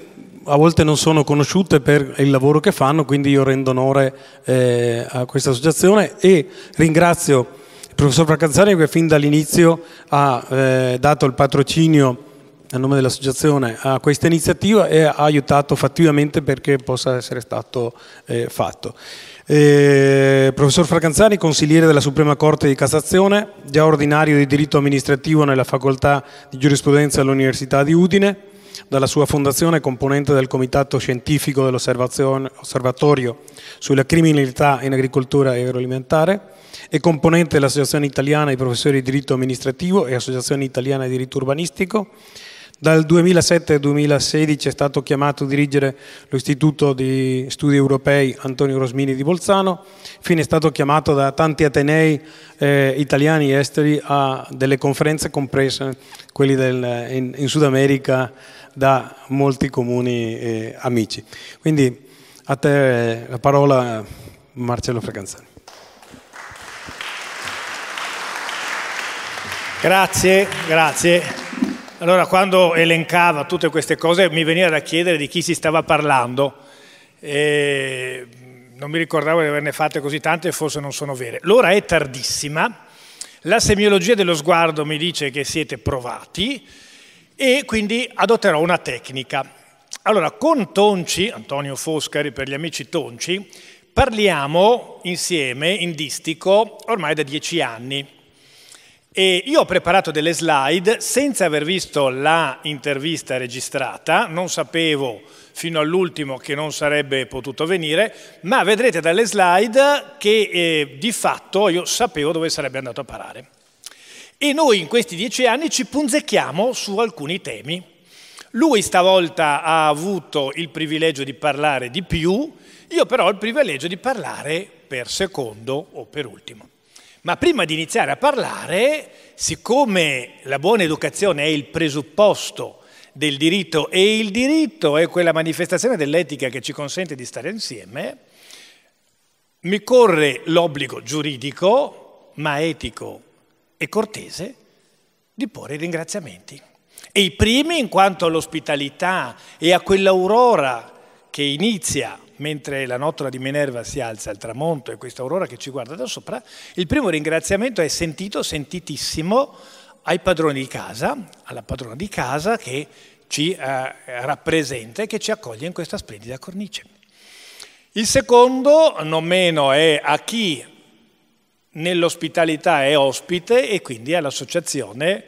a volte non sono conosciute per il lavoro che fanno, quindi io rendo onore eh, a questa associazione e ringrazio il professor Fraccanzani che fin dall'inizio ha dato il patrocinio a nome dell'associazione a questa iniziativa e ha aiutato fattivamente perché possa essere stato eh, fatto. Eh, professor Fracanzani, consigliere della Suprema Corte di Cassazione, già ordinario di diritto amministrativo nella facoltà di giurisprudenza dell'Università di Udine, dalla sua fondazione componente del comitato scientifico dell'osservatorio sulla criminalità in agricoltura e agroalimentare, e componente dell'Associazione Italiana dei Professori di Diritto Amministrativo e Associazione Italiana di Diritto Urbanistico, dal 2007 al 2016 è stato chiamato a dirigere l'Istituto di Studi Europei Antonio Rosmini di Bolzano, infine è stato chiamato da tanti atenei eh, italiani e esteri a delle conferenze comprese quelle del, in, in, Sud America da molti comuni eh, amici. Quindi a te la parola Marcello Frecanzani. Grazie, grazie. Allora, quando elencava tutte queste cose, mi veniva da chiedere di chi si stava parlando. E non mi ricordavo di averne fatte così tante, forse non sono vere. L'ora è tardissima, la semiologia dello sguardo mi dice che siete provati e quindi adotterò una tecnica. Allora, con Tonci, Antonio Foscari per gli amici Tonci, parliamo insieme in distico ormai da dieci anni. E io ho preparato delle slide senza aver visto la intervista registrata, non sapevo fino all'ultimo che non sarebbe potuto venire, ma vedrete dalle slide che eh, di fatto io sapevo dove sarebbe andato a parare. E noi in questi dieci anni ci punzecchiamo su alcuni temi. Lui stavolta ha avuto il privilegio di parlare di più, io però ho il privilegio di parlare per secondo o per ultimo. Ma prima di iniziare a parlare, siccome la buona educazione è il presupposto del diritto e il diritto è quella manifestazione dell'etica che ci consente di stare insieme, mi corre l'obbligo giuridico, ma etico e cortese, di porre i ringraziamenti. E i primi in quanto all'ospitalità e a quell'aurora che inizia mentre la nottola di Minerva si alza al tramonto e questa aurora che ci guarda da sopra, il primo ringraziamento è sentito, sentitissimo ai padroni di casa, alla padrona di casa che ci eh, rappresenta e che ci accoglie in questa splendida cornice. Il secondo, non meno, è a chi nell'ospitalità è ospite e quindi all'associazione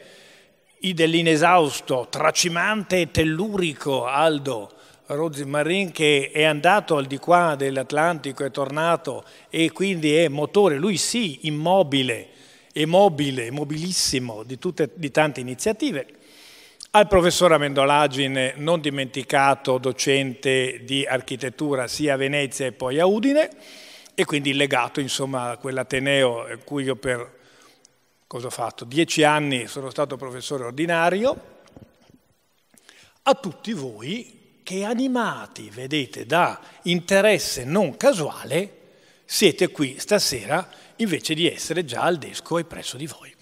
dell'inesausto, tracimante e tellurico Aldo Rozzi Marin che è andato al di qua dell'Atlantico, è tornato e quindi è motore, lui sì, immobile, è mobile, mobilissimo di, tutte, di tante iniziative. Al professor Amendolagine, non dimenticato, docente di architettura sia a Venezia e poi a Udine, e quindi legato insomma a quell'Ateneo in eh, cui io per cosa ho fatto? Dieci anni sono stato professore ordinario, a tutti voi che animati, vedete, da interesse non casuale, siete qui stasera invece di essere già al desco e presso di voi.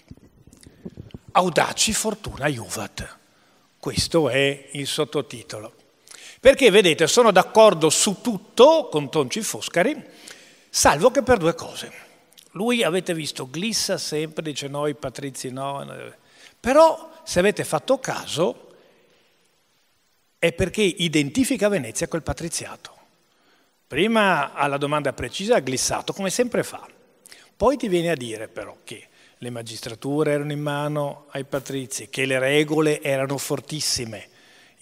Audaci fortuna Juvat. Questo è il sottotitolo. Perché, vedete, sono d'accordo su tutto con Tonci Foscari, salvo che per due cose. Lui, avete visto, glissa sempre, dice noi, patrizi no. Però, se avete fatto caso, è perché identifica Venezia col patriziato. Prima alla domanda precisa ha glissato, come sempre fa. Poi ti viene a dire però che le magistrature erano in mano ai patrizi, che le regole erano fortissime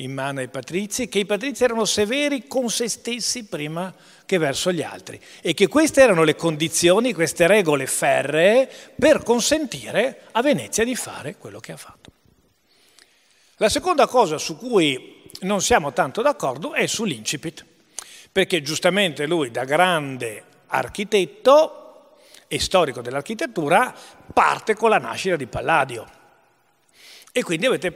in mano ai patrizi, che i patrizi erano severi con se stessi prima che verso gli altri e che queste erano le condizioni, queste regole ferree per consentire a Venezia di fare quello che ha fatto. La seconda cosa su cui non siamo tanto d'accordo è sull'incipit, perché giustamente lui da grande architetto e storico dell'architettura parte con la nascita di Palladio. E quindi avete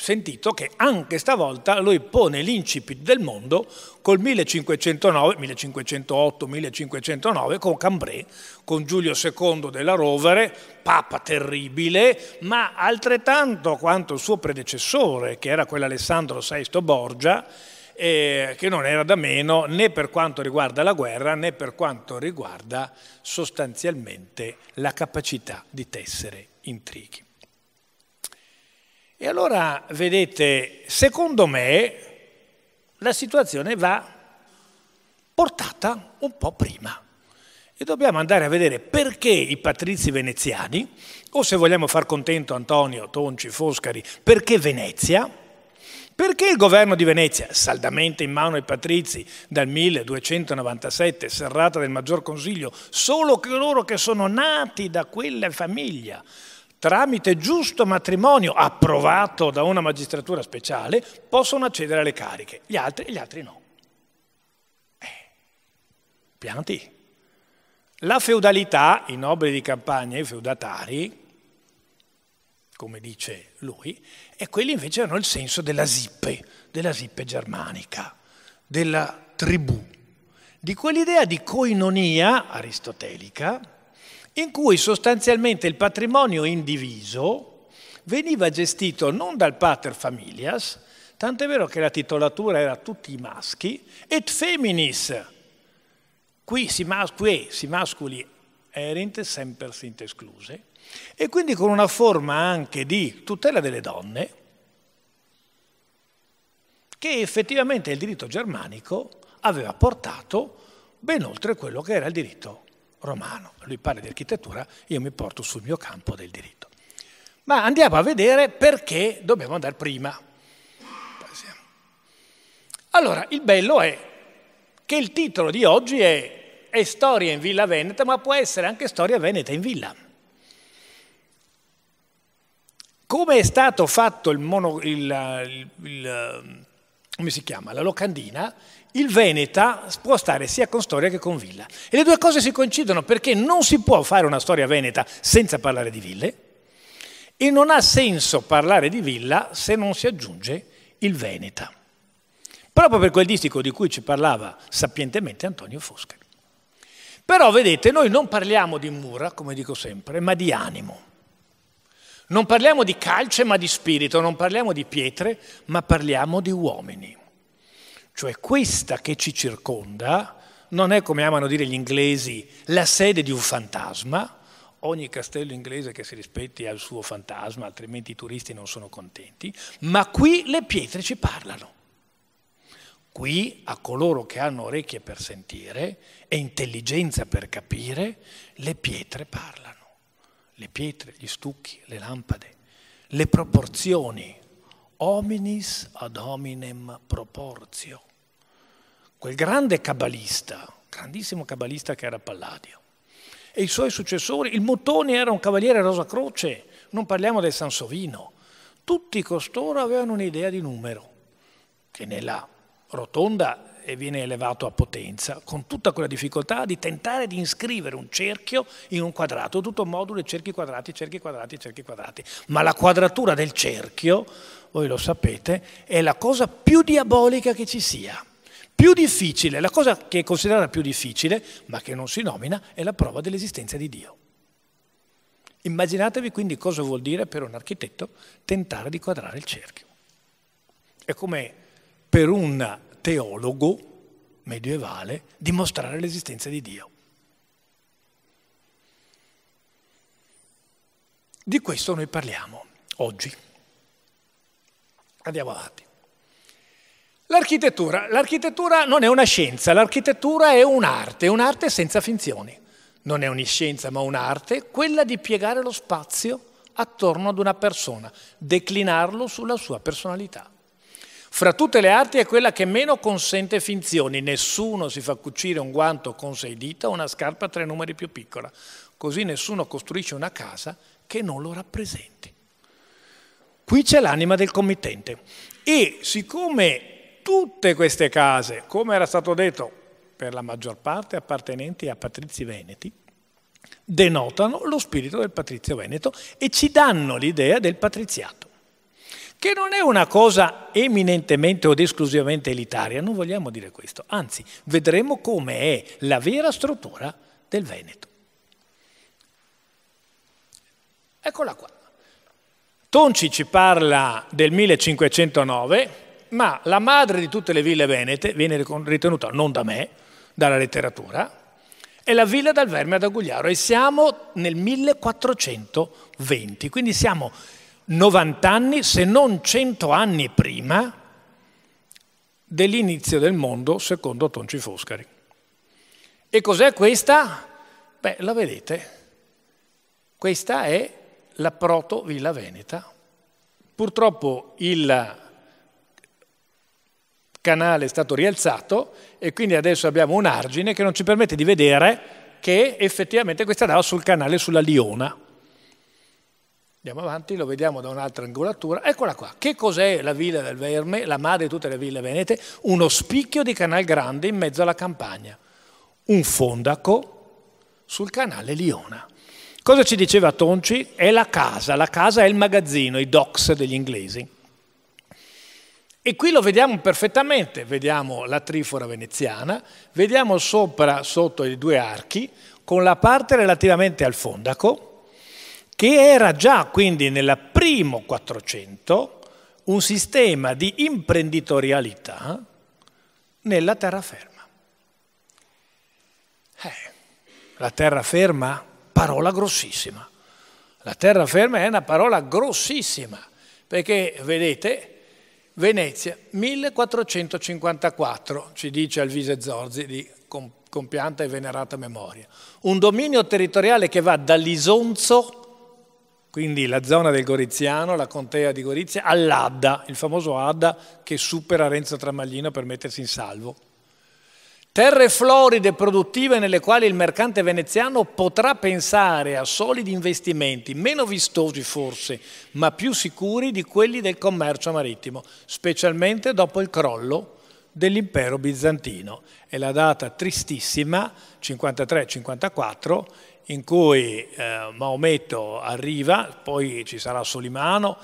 sentito che anche stavolta lui pone l'incipit del mondo col 1509, 1508, 1509 con Cambrai, con Giulio II della Rovere, papa terribile, ma altrettanto quanto il suo predecessore, che era quell'Alessandro VI Borgia, eh, che non era da meno né per quanto riguarda la guerra né per quanto riguarda sostanzialmente la capacità di tessere intrighi. E allora, vedete, secondo me la situazione va portata un po' prima. E dobbiamo andare a vedere perché i patrizi veneziani, o se vogliamo far contento Antonio, Tonci, Foscari, perché Venezia? Perché il governo di Venezia, saldamente in mano ai patrizi dal 1297, serrata del maggior consiglio, solo coloro che sono nati da quella famiglia, tramite giusto matrimonio approvato da una magistratura speciale, possono accedere alle cariche, gli altri, gli altri no. Eh, pianti. La feudalità, i nobili di campagna, i feudatari, come dice lui, e quelli invece hanno il senso della zippe, della zippe germanica, della tribù, di quell'idea di coinonia aristotelica, in cui sostanzialmente il patrimonio indiviso veniva gestito non dal pater familias, tant'è vero che la titolatura era tutti i maschi, et feminis, qui si, mas- qui si masculi erint sempre sint escluse, e quindi con una forma anche di tutela delle donne, che effettivamente il diritto germanico aveva portato ben oltre quello che era il diritto romano. Lui parla di architettura, io mi porto sul mio campo del diritto. Ma andiamo a vedere perché dobbiamo andare prima. Allora, il bello è che il titolo di oggi è, è Storia in Villa Veneta, ma può essere anche Storia Veneta in Villa. Come è stato fatto il, mono, il, il, il um, come si chiama, la locandina, il Veneta può stare sia con Storia che con Villa. E le due cose si coincidono perché non si può fare una storia veneta senza parlare di ville e non ha senso parlare di Villa se non si aggiunge il Veneta. Proprio per quel distico di cui ci parlava sapientemente Antonio Fosca. Però vedete, noi non parliamo di mura, come dico sempre, ma di animo. Non parliamo di calce, ma di spirito, non parliamo di pietre, ma parliamo di uomini. Cioè questa che ci circonda non è, come amano dire gli inglesi, la sede di un fantasma, ogni castello inglese che si rispetti ha il suo fantasma, altrimenti i turisti non sono contenti, ma qui le pietre ci parlano. Qui a coloro che hanno orecchie per sentire e intelligenza per capire, le pietre parlano. Le pietre, gli stucchi, le lampade, le proporzioni. Hominis ad hominem proporzio quel grande cabalista, grandissimo cabalista che era Palladio, e i suoi successori, il Mottoni era un cavaliere Rosa Croce, non parliamo del Sansovino, tutti costoro avevano un'idea di numero, che nella rotonda eh, viene elevato a potenza, con tutta quella difficoltà di tentare di inscrivere un cerchio in un quadrato, tutto modulo cerchi quadrati, cerchi quadrati, cerchi quadrati. Ma la quadratura del cerchio, voi lo sapete, è la cosa più diabolica che ci sia. Più difficile, la cosa che è considerata più difficile, ma che non si nomina, è la prova dell'esistenza di Dio. Immaginatevi quindi cosa vuol dire per un architetto tentare di quadrare il cerchio. È come per un teologo medievale dimostrare l'esistenza di Dio. Di questo noi parliamo oggi. Andiamo avanti. L'architettura. L'architettura non è una scienza, l'architettura è un'arte, un'arte senza finzioni. Non è un'iscienza ma un'arte, quella di piegare lo spazio attorno ad una persona, declinarlo sulla sua personalità. Fra tutte le arti è quella che meno consente finzioni, nessuno si fa cucire un guanto con sei dita o una scarpa tre numeri più piccola, così nessuno costruisce una casa che non lo rappresenti. Qui c'è l'anima del committente e siccome tutte queste case, come era stato detto, per la maggior parte appartenenti a patrizi veneti, denotano lo spirito del patrizio veneto e ci danno l'idea del patriziato, che non è una cosa eminentemente ed esclusivamente elitaria, non vogliamo dire questo, anzi vedremo come è la vera struttura del Veneto. Eccola qua. Tonci ci parla del 1509, ma la madre di tutte le ville venete viene ritenuta non da me, dalla letteratura, è la villa del Verme ad Agugliaro e siamo nel 1420, quindi siamo 90 anni, se non 100 anni prima dell'inizio del mondo secondo Tonci Foscari. E cos'è questa? Beh, la vedete. Questa è la proto Villa Veneta. Purtroppo il canale è stato rialzato e quindi adesso abbiamo un argine che non ci permette di vedere che effettivamente questa dava sul canale sulla Liona. Andiamo avanti, lo vediamo da un'altra angolatura. Eccola qua. Che cos'è la Villa del Verme, la madre di tutte le ville venete? Uno spicchio di Canal Grande in mezzo alla campagna. Un fondaco sul canale Liona. Cosa ci diceva Tonci? È la casa, la casa è il magazzino, i docks degli inglesi. E qui lo vediamo perfettamente, vediamo la trifora veneziana, vediamo sopra, sotto i due archi, con la parte relativamente al fondaco, che era già quindi nel primo 400 un sistema di imprenditorialità nella terraferma. Eh, la terraferma, parola grossissima. La terraferma è una parola grossissima, perché vedete Venezia, 1454, ci dice Alvise Zorzi di compianta e venerata memoria. Un dominio territoriale che va dall'Isonzo, quindi la zona del Goriziano, la contea di Gorizia, all'Adda, il famoso Adda che supera Renzo Tramaglino per mettersi in salvo terre floride produttive nelle quali il mercante veneziano potrà pensare a solidi investimenti, meno vistosi forse, ma più sicuri di quelli del commercio marittimo, specialmente dopo il crollo dell'impero bizantino. È la data tristissima, 53-54, in cui eh, Maometto arriva, poi ci sarà Solimano,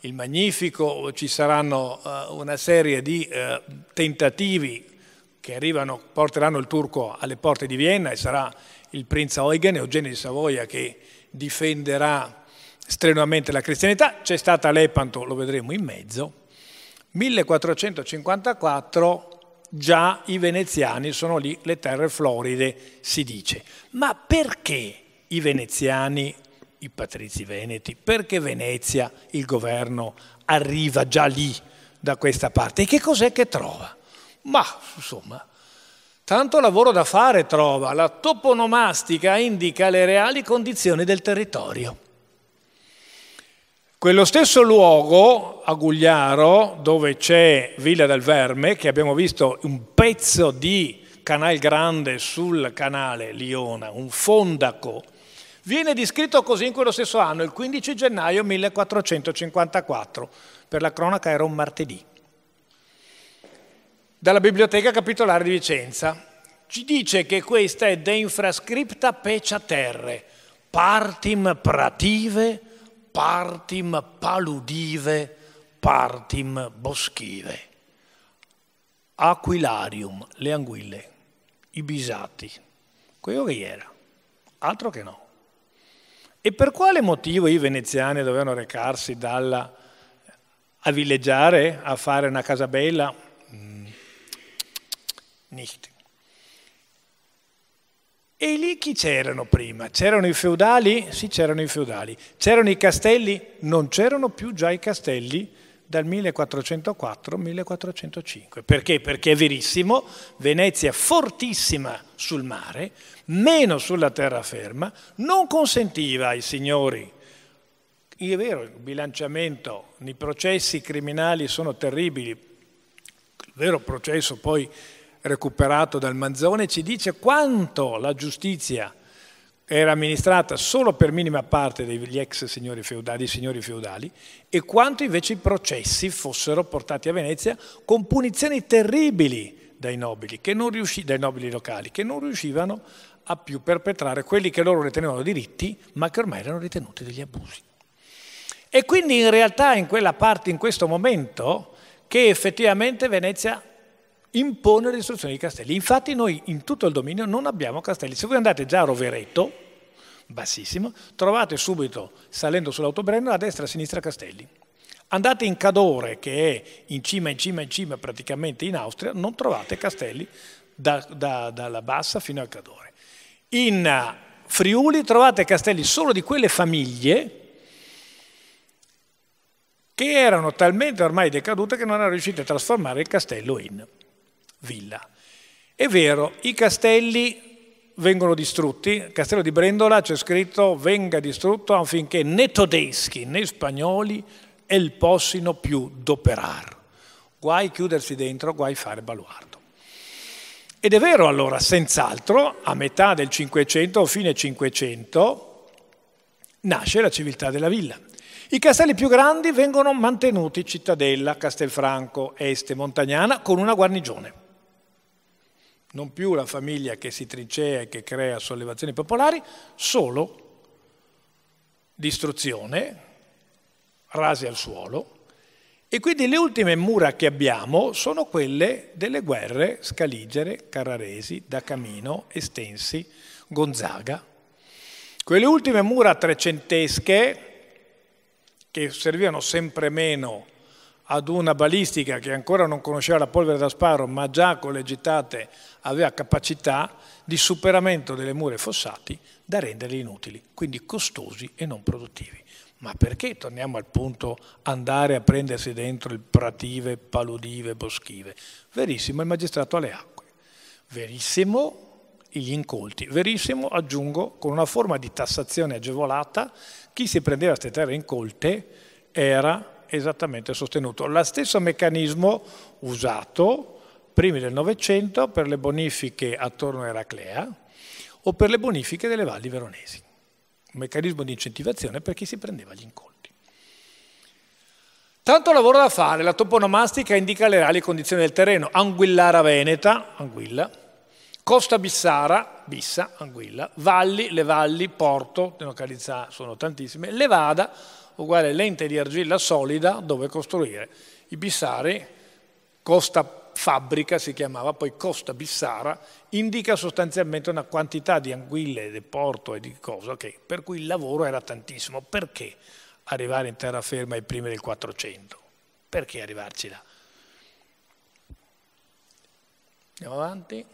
il Magnifico, ci saranno eh, una serie di eh, tentativi che arrivano, porteranno il turco alle porte di Vienna e sarà il prince Eugen, Eugenio di Savoia, che difenderà strenuamente la cristianità. C'è stata l'Epanto, lo vedremo in mezzo. 1454 già i veneziani sono lì, le terre floride, si dice. Ma perché i veneziani, i patrizi veneti, perché Venezia, il governo, arriva già lì da questa parte? E che cos'è che trova? Ma, insomma, tanto lavoro da fare trova. La toponomastica indica le reali condizioni del territorio. Quello stesso luogo, a Gugliaro, dove c'è Villa del Verme, che abbiamo visto un pezzo di Canal Grande sul canale Liona, un fondaco, viene descritto così in quello stesso anno, il 15 gennaio 1454. Per la cronaca era un martedì dalla Biblioteca Capitolare di Vicenza. Ci dice che questa è de infrascripta pecia terre, partim prative, partim paludive, partim boschive. Aquilarium, le anguille, i bisati. Quello che era, altro che no. E per quale motivo i veneziani dovevano recarsi dalla, a villeggiare, a fare una casa bella, nicht. E lì chi c'erano prima? C'erano i feudali? Sì, c'erano i feudali. C'erano i castelli? Non c'erano più già i castelli dal 1404-1405. Perché? Perché è verissimo, Venezia fortissima sul mare, meno sulla terraferma, non consentiva ai signori è vero, il bilanciamento, i processi criminali sono terribili, il vero processo poi recuperato dal Manzone, ci dice quanto la giustizia era amministrata solo per minima parte degli ex signori feudali, signori feudali e quanto invece i processi fossero portati a Venezia con punizioni terribili dai nobili, riusci, dai nobili locali, che non riuscivano a più perpetrare quelli che loro ritenevano diritti, ma che ormai erano ritenuti degli abusi. E quindi in realtà in quella parte, in questo momento, che effettivamente Venezia impone l'istruzione di castelli. Infatti noi in tutto il dominio non abbiamo castelli. Se voi andate già a Rovereto, bassissimo, trovate subito, salendo sull'autobrenno, a destra e a sinistra castelli. Andate in Cadore, che è in cima, in cima, in cima, praticamente in Austria, non trovate castelli da, da, dalla Bassa fino a Cadore. In eh, Friuli trovate castelli solo di quelle famiglie che erano talmente ormai decadute che non erano riuscite a trasformare il castello in villa. È vero, i castelli vengono distrutti, il castello di Brendola c'è scritto venga distrutto affinché né tedeschi né spagnoli el possino più doperar. Guai chiudersi dentro, guai fare baluardo. Ed è vero allora, senz'altro, a metà del Cinquecento fine Cinquecento nasce la civiltà della villa. I castelli più grandi vengono mantenuti, Cittadella, Castelfranco, Este, Montagnana, con una guarnigione non più la famiglia che si trincea e che crea sollevazioni popolari, solo distruzione, rase al suolo. E quindi le ultime mura che abbiamo sono quelle delle guerre Scaligere, Carraresi, Da Camino, Estensi, Gonzaga. Quelle ultime mura trecentesche che servivano sempre meno ad una balistica che ancora non conosceva la polvere da sparo, ma già con le gittate aveva capacità di superamento delle mura e fossati da renderli inutili, quindi costosi e non produttivi. Ma perché, torniamo al punto, andare a prendersi dentro il prative, paludive, boschive? Verissimo il magistrato alle acque, verissimo gli incolti, verissimo aggiungo con una forma di tassazione agevolata, chi si prendeva queste terre incolte era esattamente sostenuto. Lo stesso meccanismo usato primi del Novecento per le bonifiche attorno a Eraclea o per le bonifiche delle valli veronesi. Un meccanismo di incentivazione per chi si prendeva gli incolti. Tanto lavoro da fare, la toponomastica indica le reali condizioni del terreno. Anguillara Veneta, Anguilla, Costa Bissara, Bissa, Anguilla, Valli, le valli, Porto, le località sono tantissime, Levada, uguale lente di argilla solida dove costruire. I Bissari, Costa Fabbrica si chiamava, poi Costa Bissara, indica sostanzialmente una quantità di anguille, di porto e di cosa, okay, per cui il lavoro era tantissimo. Perché arrivare in terraferma ai primi del 400? Perché arrivarci là? Andiamo avanti.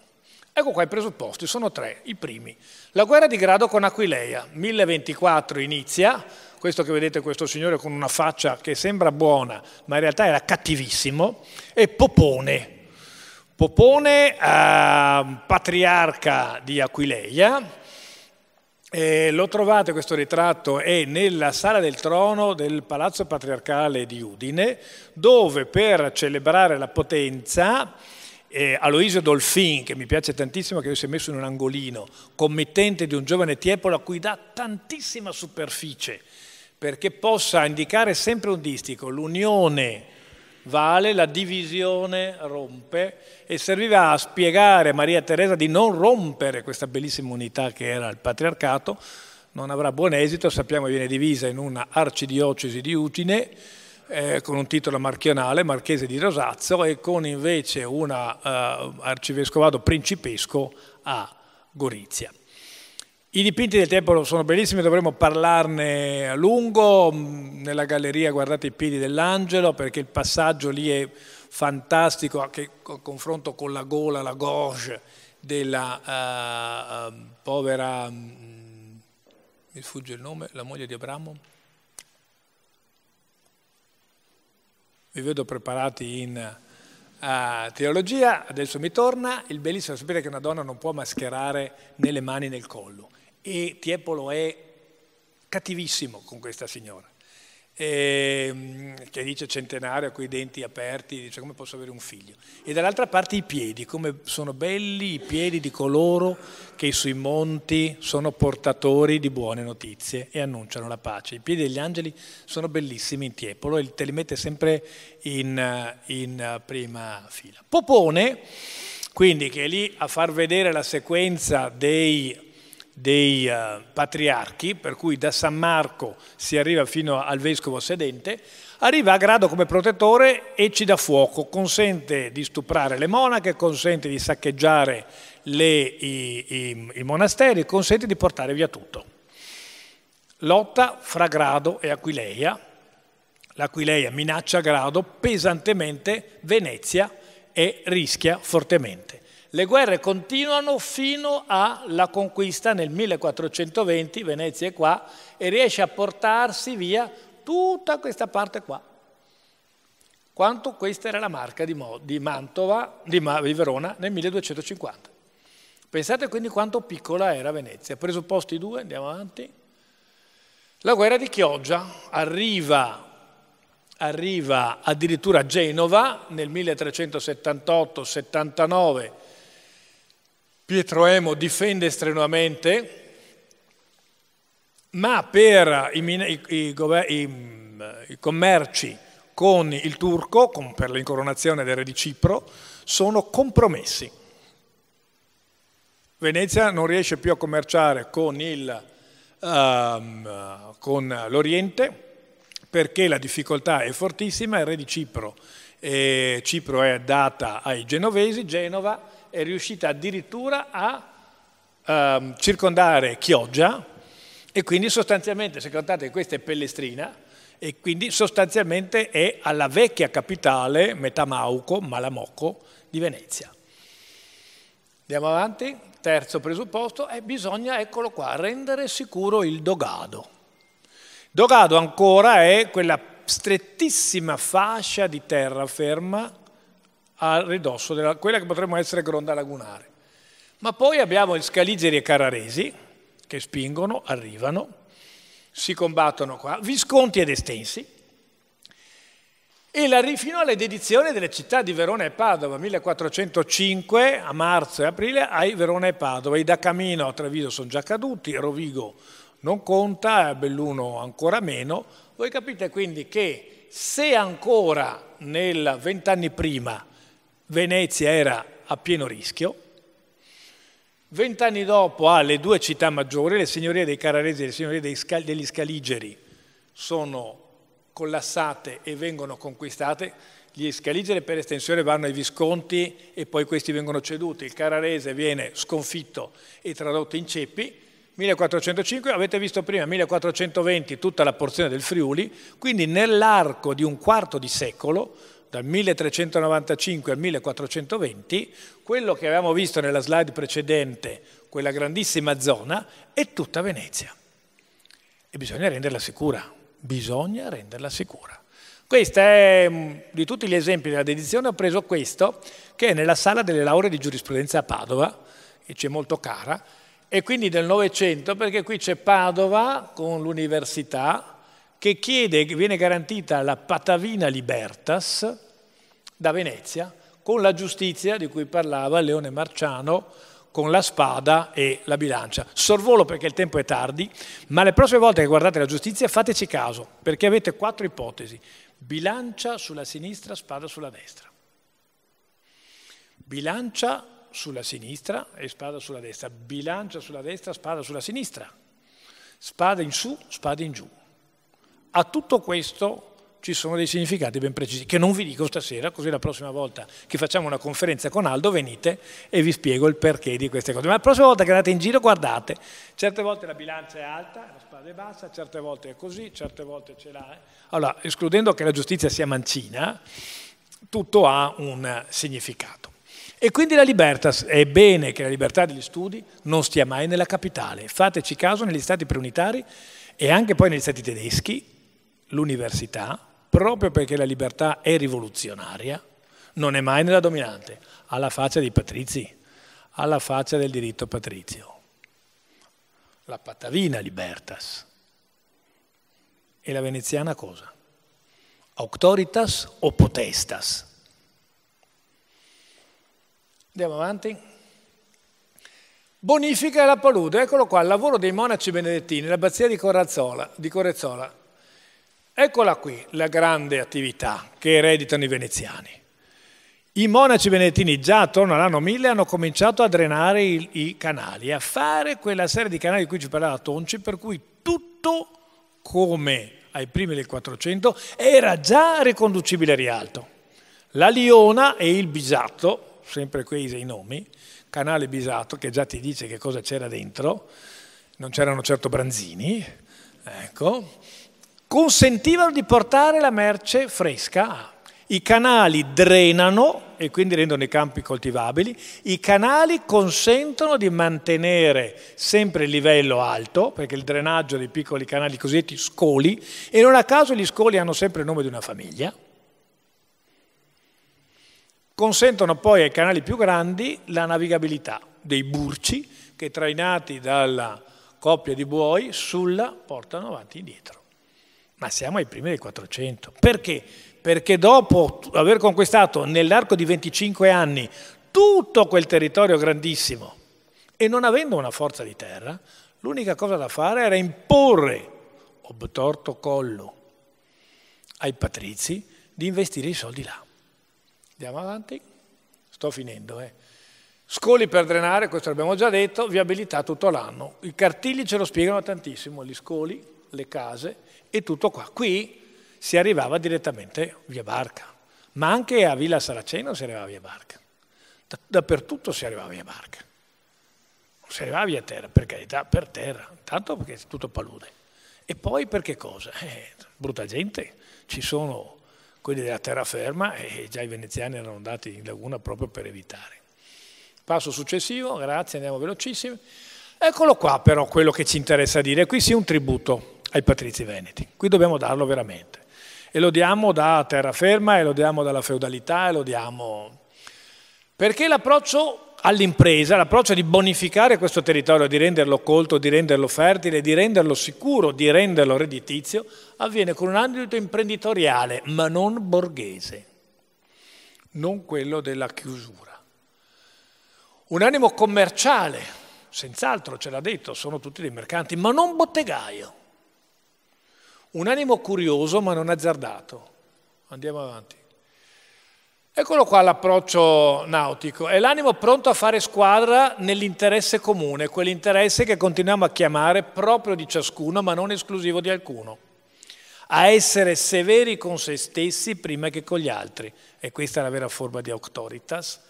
Ecco qua i presupposti, sono tre, i primi. La guerra di grado con Aquileia, 1024 inizia, questo che vedete, questo signore con una faccia che sembra buona, ma in realtà era cattivissimo, e Popone. Popone, eh, patriarca di Aquileia, eh, lo trovate, questo ritratto è nella sala del trono del Palazzo Patriarcale di Udine, dove per celebrare la potenza eh, Aloisio Dolfin, che mi piace tantissimo, che si è messo in un angolino, committente di un giovane tiepolo a cui dà tantissima superficie, perché possa indicare sempre un distico, l'unione vale, la divisione rompe e serviva a spiegare a Maria Teresa di non rompere questa bellissima unità che era il patriarcato, non avrà buon esito, sappiamo che viene divisa in una arcidiocesi di Utine eh, con un titolo marchionale, Marchese di Rosazzo, e con invece un uh, eh, arcivescovado principesco a Gorizia. I dipinti del Tempolo sono bellissimi, dovremmo parlarne a lungo, mm, nella galleria guardate i piedi dell'angelo perché il passaggio lì è fantastico, anche a confronto con la gola, la gorge della uh, uh, povera, mm, mi sfugge il nome, la moglie di Abramo. Vi vedo preparati in uh, teologia, adesso mi torna, il bellissimo sapere che una donna non può mascherare né le mani né il collo e Tiepolo è cattivissimo con questa signora, e, ehm, che dice centenaria con i denti aperti, dice come posso avere un figlio. E dall'altra parte i piedi, come sono belli i piedi di coloro che sui monti sono portatori di buone notizie e annunciano la pace. I piedi degli angeli sono bellissimi in Tiepolo e te li mette sempre in, in eh, prima fila. Popone, quindi che è lì a far vedere la sequenza dei dei uh, patriarchi, per cui da San Marco si arriva fino al vescovo sedente, arriva a grado come protettore e ci dà fuoco, consente di stuprare le monache, consente di saccheggiare le, i, i, i monasteri, consente di portare via tutto. Lotta fra Grado e Aquileia, l'Aquileia minaccia Grado pesantemente Venezia e rischia fortemente. Le guerre continuano fino alla conquista nel 1420, Venezia è qua, e riesce a portarsi via tutta questa parte qua. Quanto questa era la marca di, Mo, di Mantova, di, Ma, di Verona nel 1250. Pensate quindi quanto piccola era Venezia. Presupposti due, andiamo avanti. La guerra di Chioggia arriva arriva addirittura a Genova nel 1378-79 Pietro Emo difende strenuamente, ma per i, i, i, mm, i commerci con il turco, con, per l'incoronazione del re di Cipro, sono compromessi. Venezia non riesce più a commerciare con, il, um, con l'Oriente perché la difficoltà è fortissima, il re di Cipro eh, Cipro è data ai genovesi, Genova è riuscita addirittura a ehm, circondare Chioggia e quindi sostanzialmente, se contate questa è Pellestrina, e quindi sostanzialmente è alla vecchia capitale, Metamauco, Malamocco, di Venezia. Andiamo avanti, terzo presupposto, è eh, bisogna, eccolo qua, rendere sicuro il dogado. Dogado ancora è quella strettissima fascia di terraferma a ridosso della, quella che potremmo essere Gronda Lagunare. Ma poi abbiamo Scaligeri e Cararesi che spingono, arrivano, si combattono qua, Visconti ed Estensi, e la, fino alla dedizione delle città di Verona e Padova, 1405, a marzo e aprile, ai Verona e Padova. I da Camino a Treviso sono già caduti, Rovigo non conta, Belluno ancora meno, voi capite quindi che se ancora nel vent'anni prima Venezia era a pieno rischio, vent'anni dopo ha ah, le due città maggiori, le signorie dei Cararesi e le signorie degli Scaligeri, sono collassate e vengono conquistate, gli Scaligeri per estensione vanno ai Visconti e poi questi vengono ceduti, il Cararese viene sconfitto e tradotto in ceppi, 1405, avete visto prima 1420 tutta la porzione del Friuli, quindi nell'arco di un quarto di secolo, dal 1395 al 1420, quello che avevamo visto nella slide precedente, quella grandissima zona, è tutta Venezia. E bisogna renderla sicura, bisogna renderla sicura. Questo è, mm, di tutti gli esempi della dedizione, ho preso questo, che è nella sala delle lauree di giurisprudenza a Padova, che ci è molto cara, e quindi del Novecento, perché qui c'è Padova con l'università che chiede, viene garantita la patavina libertas da Venezia, con la giustizia di cui parlava Leone Marciano, con la spada e la bilancia. Sorvolo perché il tempo è tardi, ma le prossime volte che guardate la giustizia fateci caso, perché avete quattro ipotesi. Bilancia sulla sinistra, spada sulla destra. Bilancia sulla sinistra e spada sulla destra, bilancia sulla destra, spada sulla sinistra, spada in su, spada in giù. A tutto questo ci sono dei significati ben precisi, che non vi dico stasera, così la prossima volta che facciamo una conferenza con Aldo venite e vi spiego il perché di queste cose. Ma la prossima volta che andate in giro guardate, certe volte la bilancia è alta, la spada è bassa, certe volte è così, certe volte ce l'ha. Eh. Allora, escludendo che la giustizia sia mancina, tutto ha un significato. E quindi la libertà, è bene che la libertà degli studi non stia mai nella capitale. Fateci caso negli stati preunitari e anche poi negli stati tedeschi, l'università, proprio perché la libertà è rivoluzionaria, non è mai nella dominante, alla faccia dei patrizi, alla faccia del diritto patrizio. La patavina libertas. E la veneziana cosa? Auctoritas o potestas? Andiamo avanti. Bonifica la palude, eccolo qua, il lavoro dei monaci benedettini, l'abbazia di, Corazzola, di Corezzola. Eccola qui la grande attività che ereditano i veneziani. I monaci benedettini già attorno all'anno 1000 hanno cominciato a drenare i, i canali, a fare quella serie di canali di cui ci parlava Tonci, per cui tutto come ai primi del 400 era già riconducibile a rialto. La Liona e il Bisatto, sempre quei sei nomi, canale bisato che già ti dice che cosa c'era dentro, non c'erano certo branzini, ecco, consentivano di portare la merce fresca. I canali drenano e quindi rendono i campi coltivabili, i canali consentono di mantenere sempre il livello alto, perché il drenaggio dei piccoli canali cosiddetti scoli, e non a caso gli scoli hanno sempre il nome di una famiglia, Consentono poi ai canali più grandi la navigabilità dei burci che trainati dalla coppia di buoi sulla portano avanti e indietro. Ma siamo ai primi del 400. Perché? Perché dopo aver conquistato nell'arco di 25 anni tutto quel territorio grandissimo e non avendo una forza di terra, l'unica cosa da fare era imporre, obtorto collo, ai patrizi di investire i soldi là. Andiamo avanti. Sto finendo. Eh. Scoli per drenare, questo l'abbiamo già detto, viabilità tutto l'anno. I cartigli ce lo spiegano tantissimo, gli scoli, le case e tutto qua. Qui si arrivava direttamente via barca, ma anche a Villa Saraceno si arrivava via barca. dappertutto si arrivava via barca. Non si arrivava via terra, per carità, per terra, tanto perché è tutto palude. E poi perché cosa? Eh, brutta gente, ci sono quelli della terraferma e già i veneziani erano andati in laguna proprio per evitare. Passo successivo, grazie, andiamo velocissimi. Eccolo qua però quello che ci interessa dire, qui sia un tributo ai patrizi veneti, qui dobbiamo darlo veramente. E lo diamo da terraferma, e lo diamo dalla feudalità, e lo diamo... Perché l'approccio all'impresa l'approccio di bonificare questo territorio, di renderlo colto, di renderlo fertile, di renderlo sicuro, di renderlo redditizio, avviene con un ambito imprenditoriale, ma non borghese, non quello della chiusura. Un animo commerciale, senz'altro ce l'ha detto, sono tutti dei mercanti, ma non bottegaio. Un animo curioso ma non azzardato. Andiamo avanti. Eccolo qua l'approccio nautico, è l'animo pronto a fare squadra nell'interesse comune, quell'interesse che continuiamo a chiamare proprio di ciascuno ma non esclusivo di alcuno, a essere severi con se stessi prima che con gli altri e questa è la vera forma di auctoritas.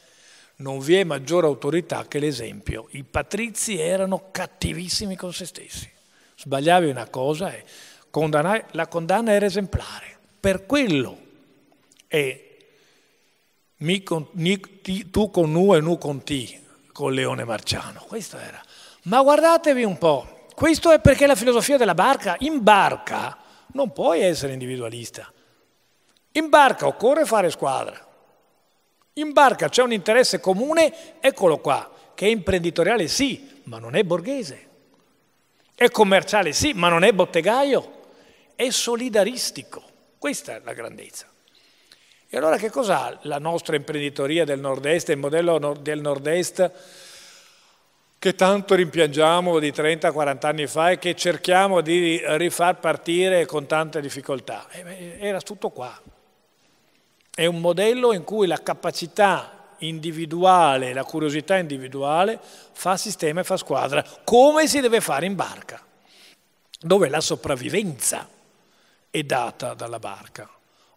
Non vi è maggiore autorità che l'esempio. I patrizi erano cattivissimi con se stessi. Sbagliavi una cosa e la condanna era esemplare. Per quello è mi con, mi, ti, tu con nu e nu con ti, con Leone Marciano. Questo era. Ma guardatevi un po', questo è perché la filosofia della barca, in barca non puoi essere individualista. In barca occorre fare squadra. In barca c'è un interesse comune, eccolo qua, che è imprenditoriale sì, ma non è borghese. È commerciale sì, ma non è bottegaio. È solidaristico. Questa è la grandezza. E allora che cos'ha la nostra imprenditoria del nord-est, il modello del nord-est che tanto rimpiangiamo di 30-40 anni fa e che cerchiamo di rifar partire con tante difficoltà? Eh, era tutto qua. È un modello in cui la capacità individuale, la curiosità individuale fa sistema e fa squadra, come si deve fare in barca, dove la sopravvivenza è data dalla barca,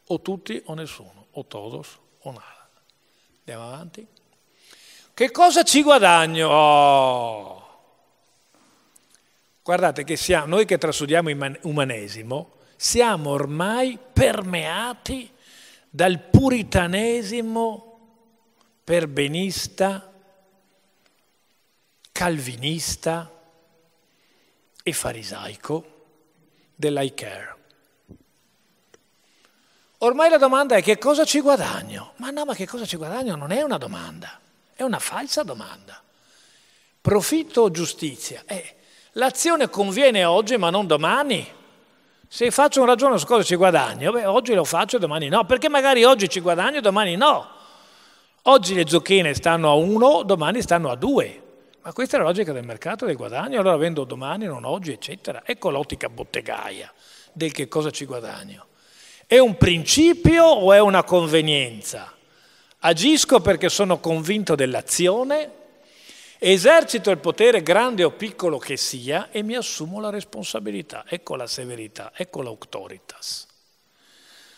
o tutti o nessuno o todos o nada. Andiamo avanti. Che cosa ci guadagno? Oh. Guardate che siamo, noi che trasudiamo umanesimo siamo ormai permeati dal puritanesimo perbenista, calvinista e farisaico dell'I care. Ormai la domanda è che cosa ci guadagno? Ma no, ma che cosa ci guadagno non è una domanda, è una falsa domanda. Profitto o giustizia? Eh, l'azione conviene oggi ma non domani. Se faccio un ragione su cosa ci guadagno, beh, oggi lo faccio e domani no, perché magari oggi ci guadagno e domani no. Oggi le zucchine stanno a uno, domani stanno a due. Ma questa è la logica del mercato del guadagno, allora vendo domani, non oggi, eccetera. Ecco l'ottica bottegaia del che cosa ci guadagno. È un principio o è una convenienza? Agisco perché sono convinto dell'azione, esercito il potere grande o piccolo che sia e mi assumo la responsabilità. Ecco la severità, ecco l'auctoritas.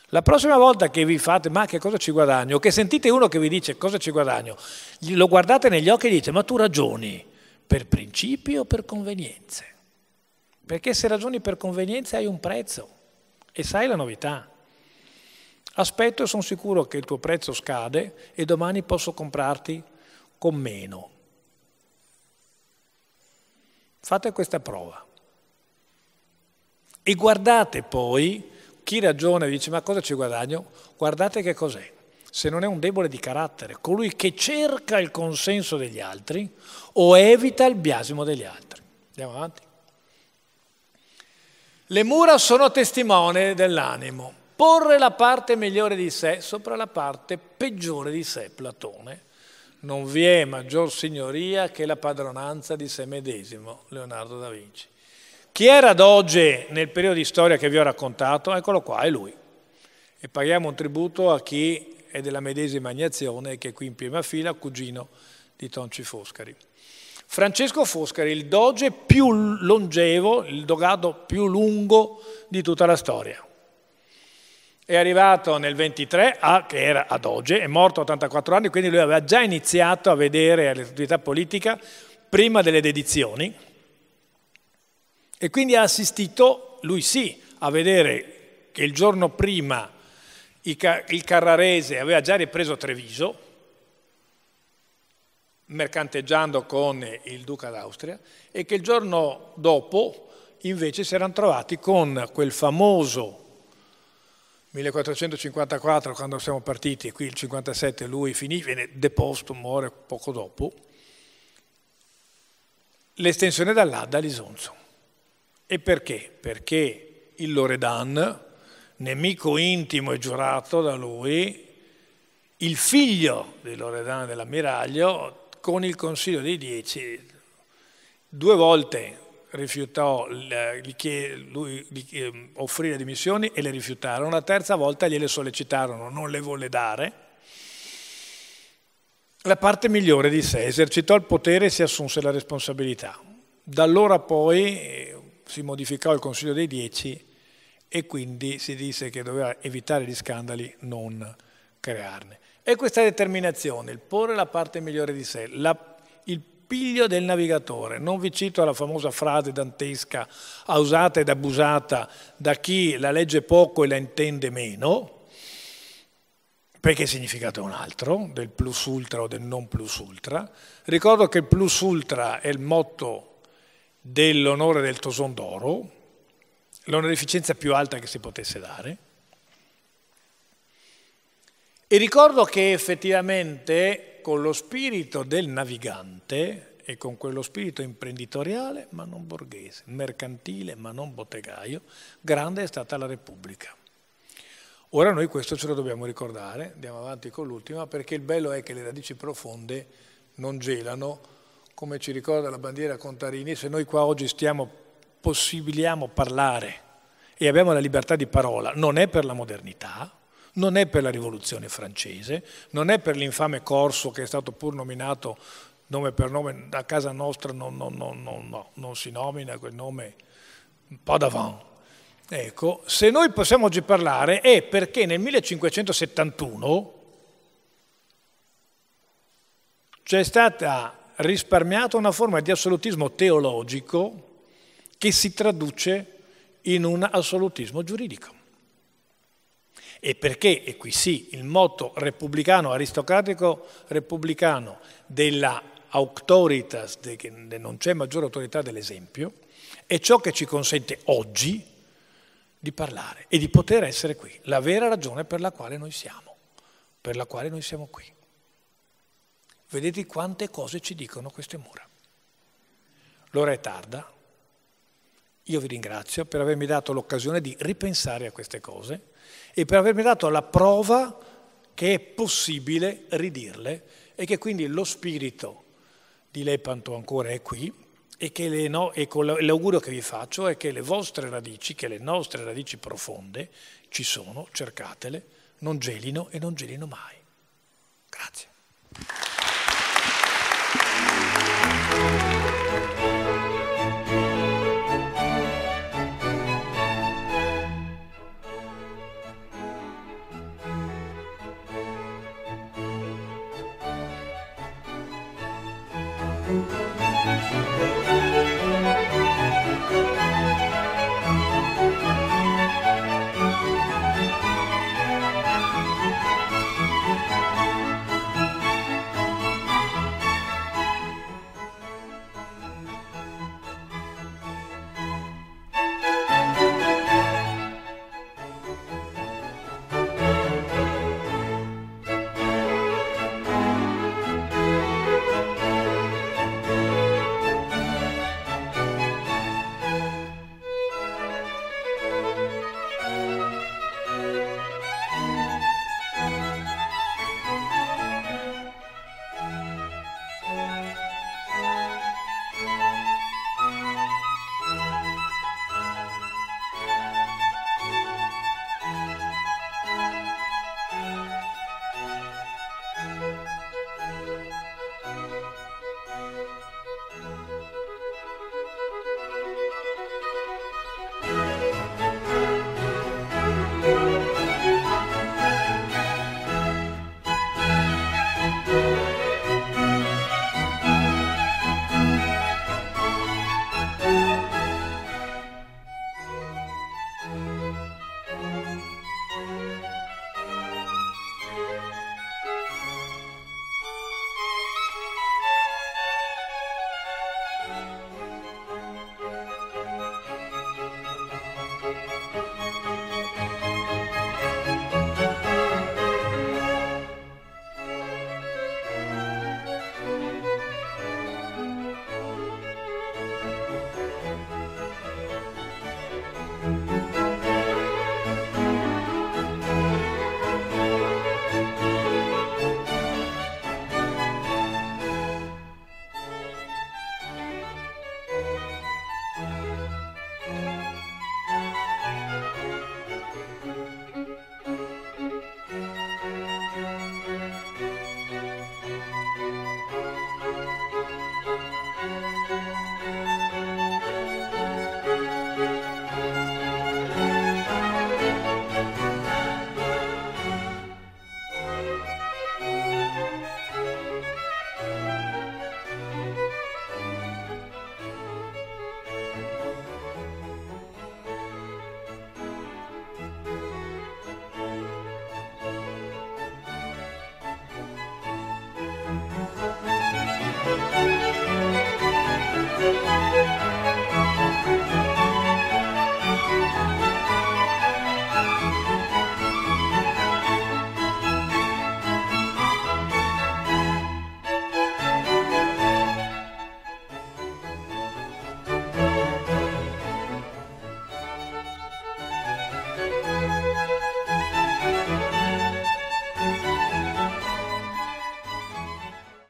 La prossima volta che vi fate, ma che cosa ci guadagno? Che sentite uno che vi dice cosa ci guadagno, lo guardate negli occhi e dite, ma tu ragioni per principio o per convenienze? Perché se ragioni per convenienze hai un prezzo e sai la novità aspetto e sono sicuro che il tuo prezzo scade e domani posso comprarti con meno. Fate questa prova. E guardate poi, chi ragiona e dice ma cosa ci guadagno, guardate che cos'è. Se non è un debole di carattere, colui che cerca il consenso degli altri o evita il biasimo degli altri. Andiamo avanti. Le mura sono testimone dell'animo porre la parte migliore di sé sopra la parte peggiore di sé, Platone. Non vi è maggior signoria che la padronanza di se medesimo, Leonardo da Vinci. Chi era Doge nel periodo di storia che vi ho raccontato? Eccolo qua, è lui. E paghiamo un tributo a chi è della medesima agnazione, che è qui in prima fila, cugino di Tonci Foscari. Francesco Foscari, il doge più longevo, il dogado più lungo di tutta la storia è arrivato nel 23, a, ah, che era ad oggi, è morto a 84 anni, quindi lui aveva già iniziato a vedere l'attività politica prima delle dedizioni e quindi ha assistito, lui sì, a vedere che il giorno prima il Carrarese aveva già ripreso Treviso, mercanteggiando con il duca d'Austria, e che il giorno dopo invece si erano trovati con quel famoso 1454 quando siamo partiti, qui il 57 lui finì, viene deposto, muore poco dopo, l'estensione dall'Adda a E perché? Perché il Loredan, nemico intimo e giurato da lui, il figlio di Loredan dell'ammiraglio, con il Consiglio dei Dieci, due volte rifiutò lui, lui, ehm, offrire dimissioni e le rifiutarono. La terza volta gliele sollecitarono, non le volle dare. La parte migliore di sé esercitò il potere e si assunse la responsabilità. Da allora poi eh, si modificò il Consiglio dei Dieci e quindi si disse che doveva evitare gli scandali, non crearne. E questa determinazione, il porre la parte migliore di sé, la piglio del navigatore. Non vi cito la famosa frase dantesca usata ed abusata da chi la legge poco e la intende meno, perché il significato è un altro, del plus ultra o del non plus ultra. Ricordo che il plus ultra è il motto dell'onore del Toson d'Oro, l'onorificenza più alta che si potesse dare. E ricordo che effettivamente con lo spirito del navigante e con quello spirito imprenditoriale, ma non borghese, mercantile, ma non bottegaio, grande è stata la Repubblica. Ora noi questo ce lo dobbiamo ricordare, andiamo avanti con l'ultima, perché il bello è che le radici profonde non gelano, come ci ricorda la bandiera Contarini, se noi qua oggi stiamo, possibiliamo parlare e abbiamo la libertà di parola, non è per la modernità, non è per la rivoluzione francese, non è per l'infame Corso che è stato pur nominato nome per nome, da casa nostra non, non, non, non si nomina quel nome, un po' d'avant. Ecco, se noi possiamo oggi parlare è perché nel 1571 c'è stata risparmiata una forma di assolutismo teologico che si traduce in un assolutismo giuridico e perché, e qui sì, il motto repubblicano, aristocratico repubblicano della auctoritas, de, de non c'è maggiore autorità dell'esempio, è ciò che ci consente oggi di parlare e di poter essere qui, la vera ragione per la quale noi siamo, per la quale noi siamo qui. Vedete quante cose ci dicono queste mura. L'ora è tarda, io vi ringrazio per avermi dato l'occasione di ripensare a queste cose e per avermi dato la prova che è possibile ridirle e che quindi lo spirito di Lepanto ancora è qui e che le, no, e l'augurio che vi faccio è che le vostre radici, che le nostre radici profonde ci sono, cercatele, non gelino e non gelino mai. Grazie.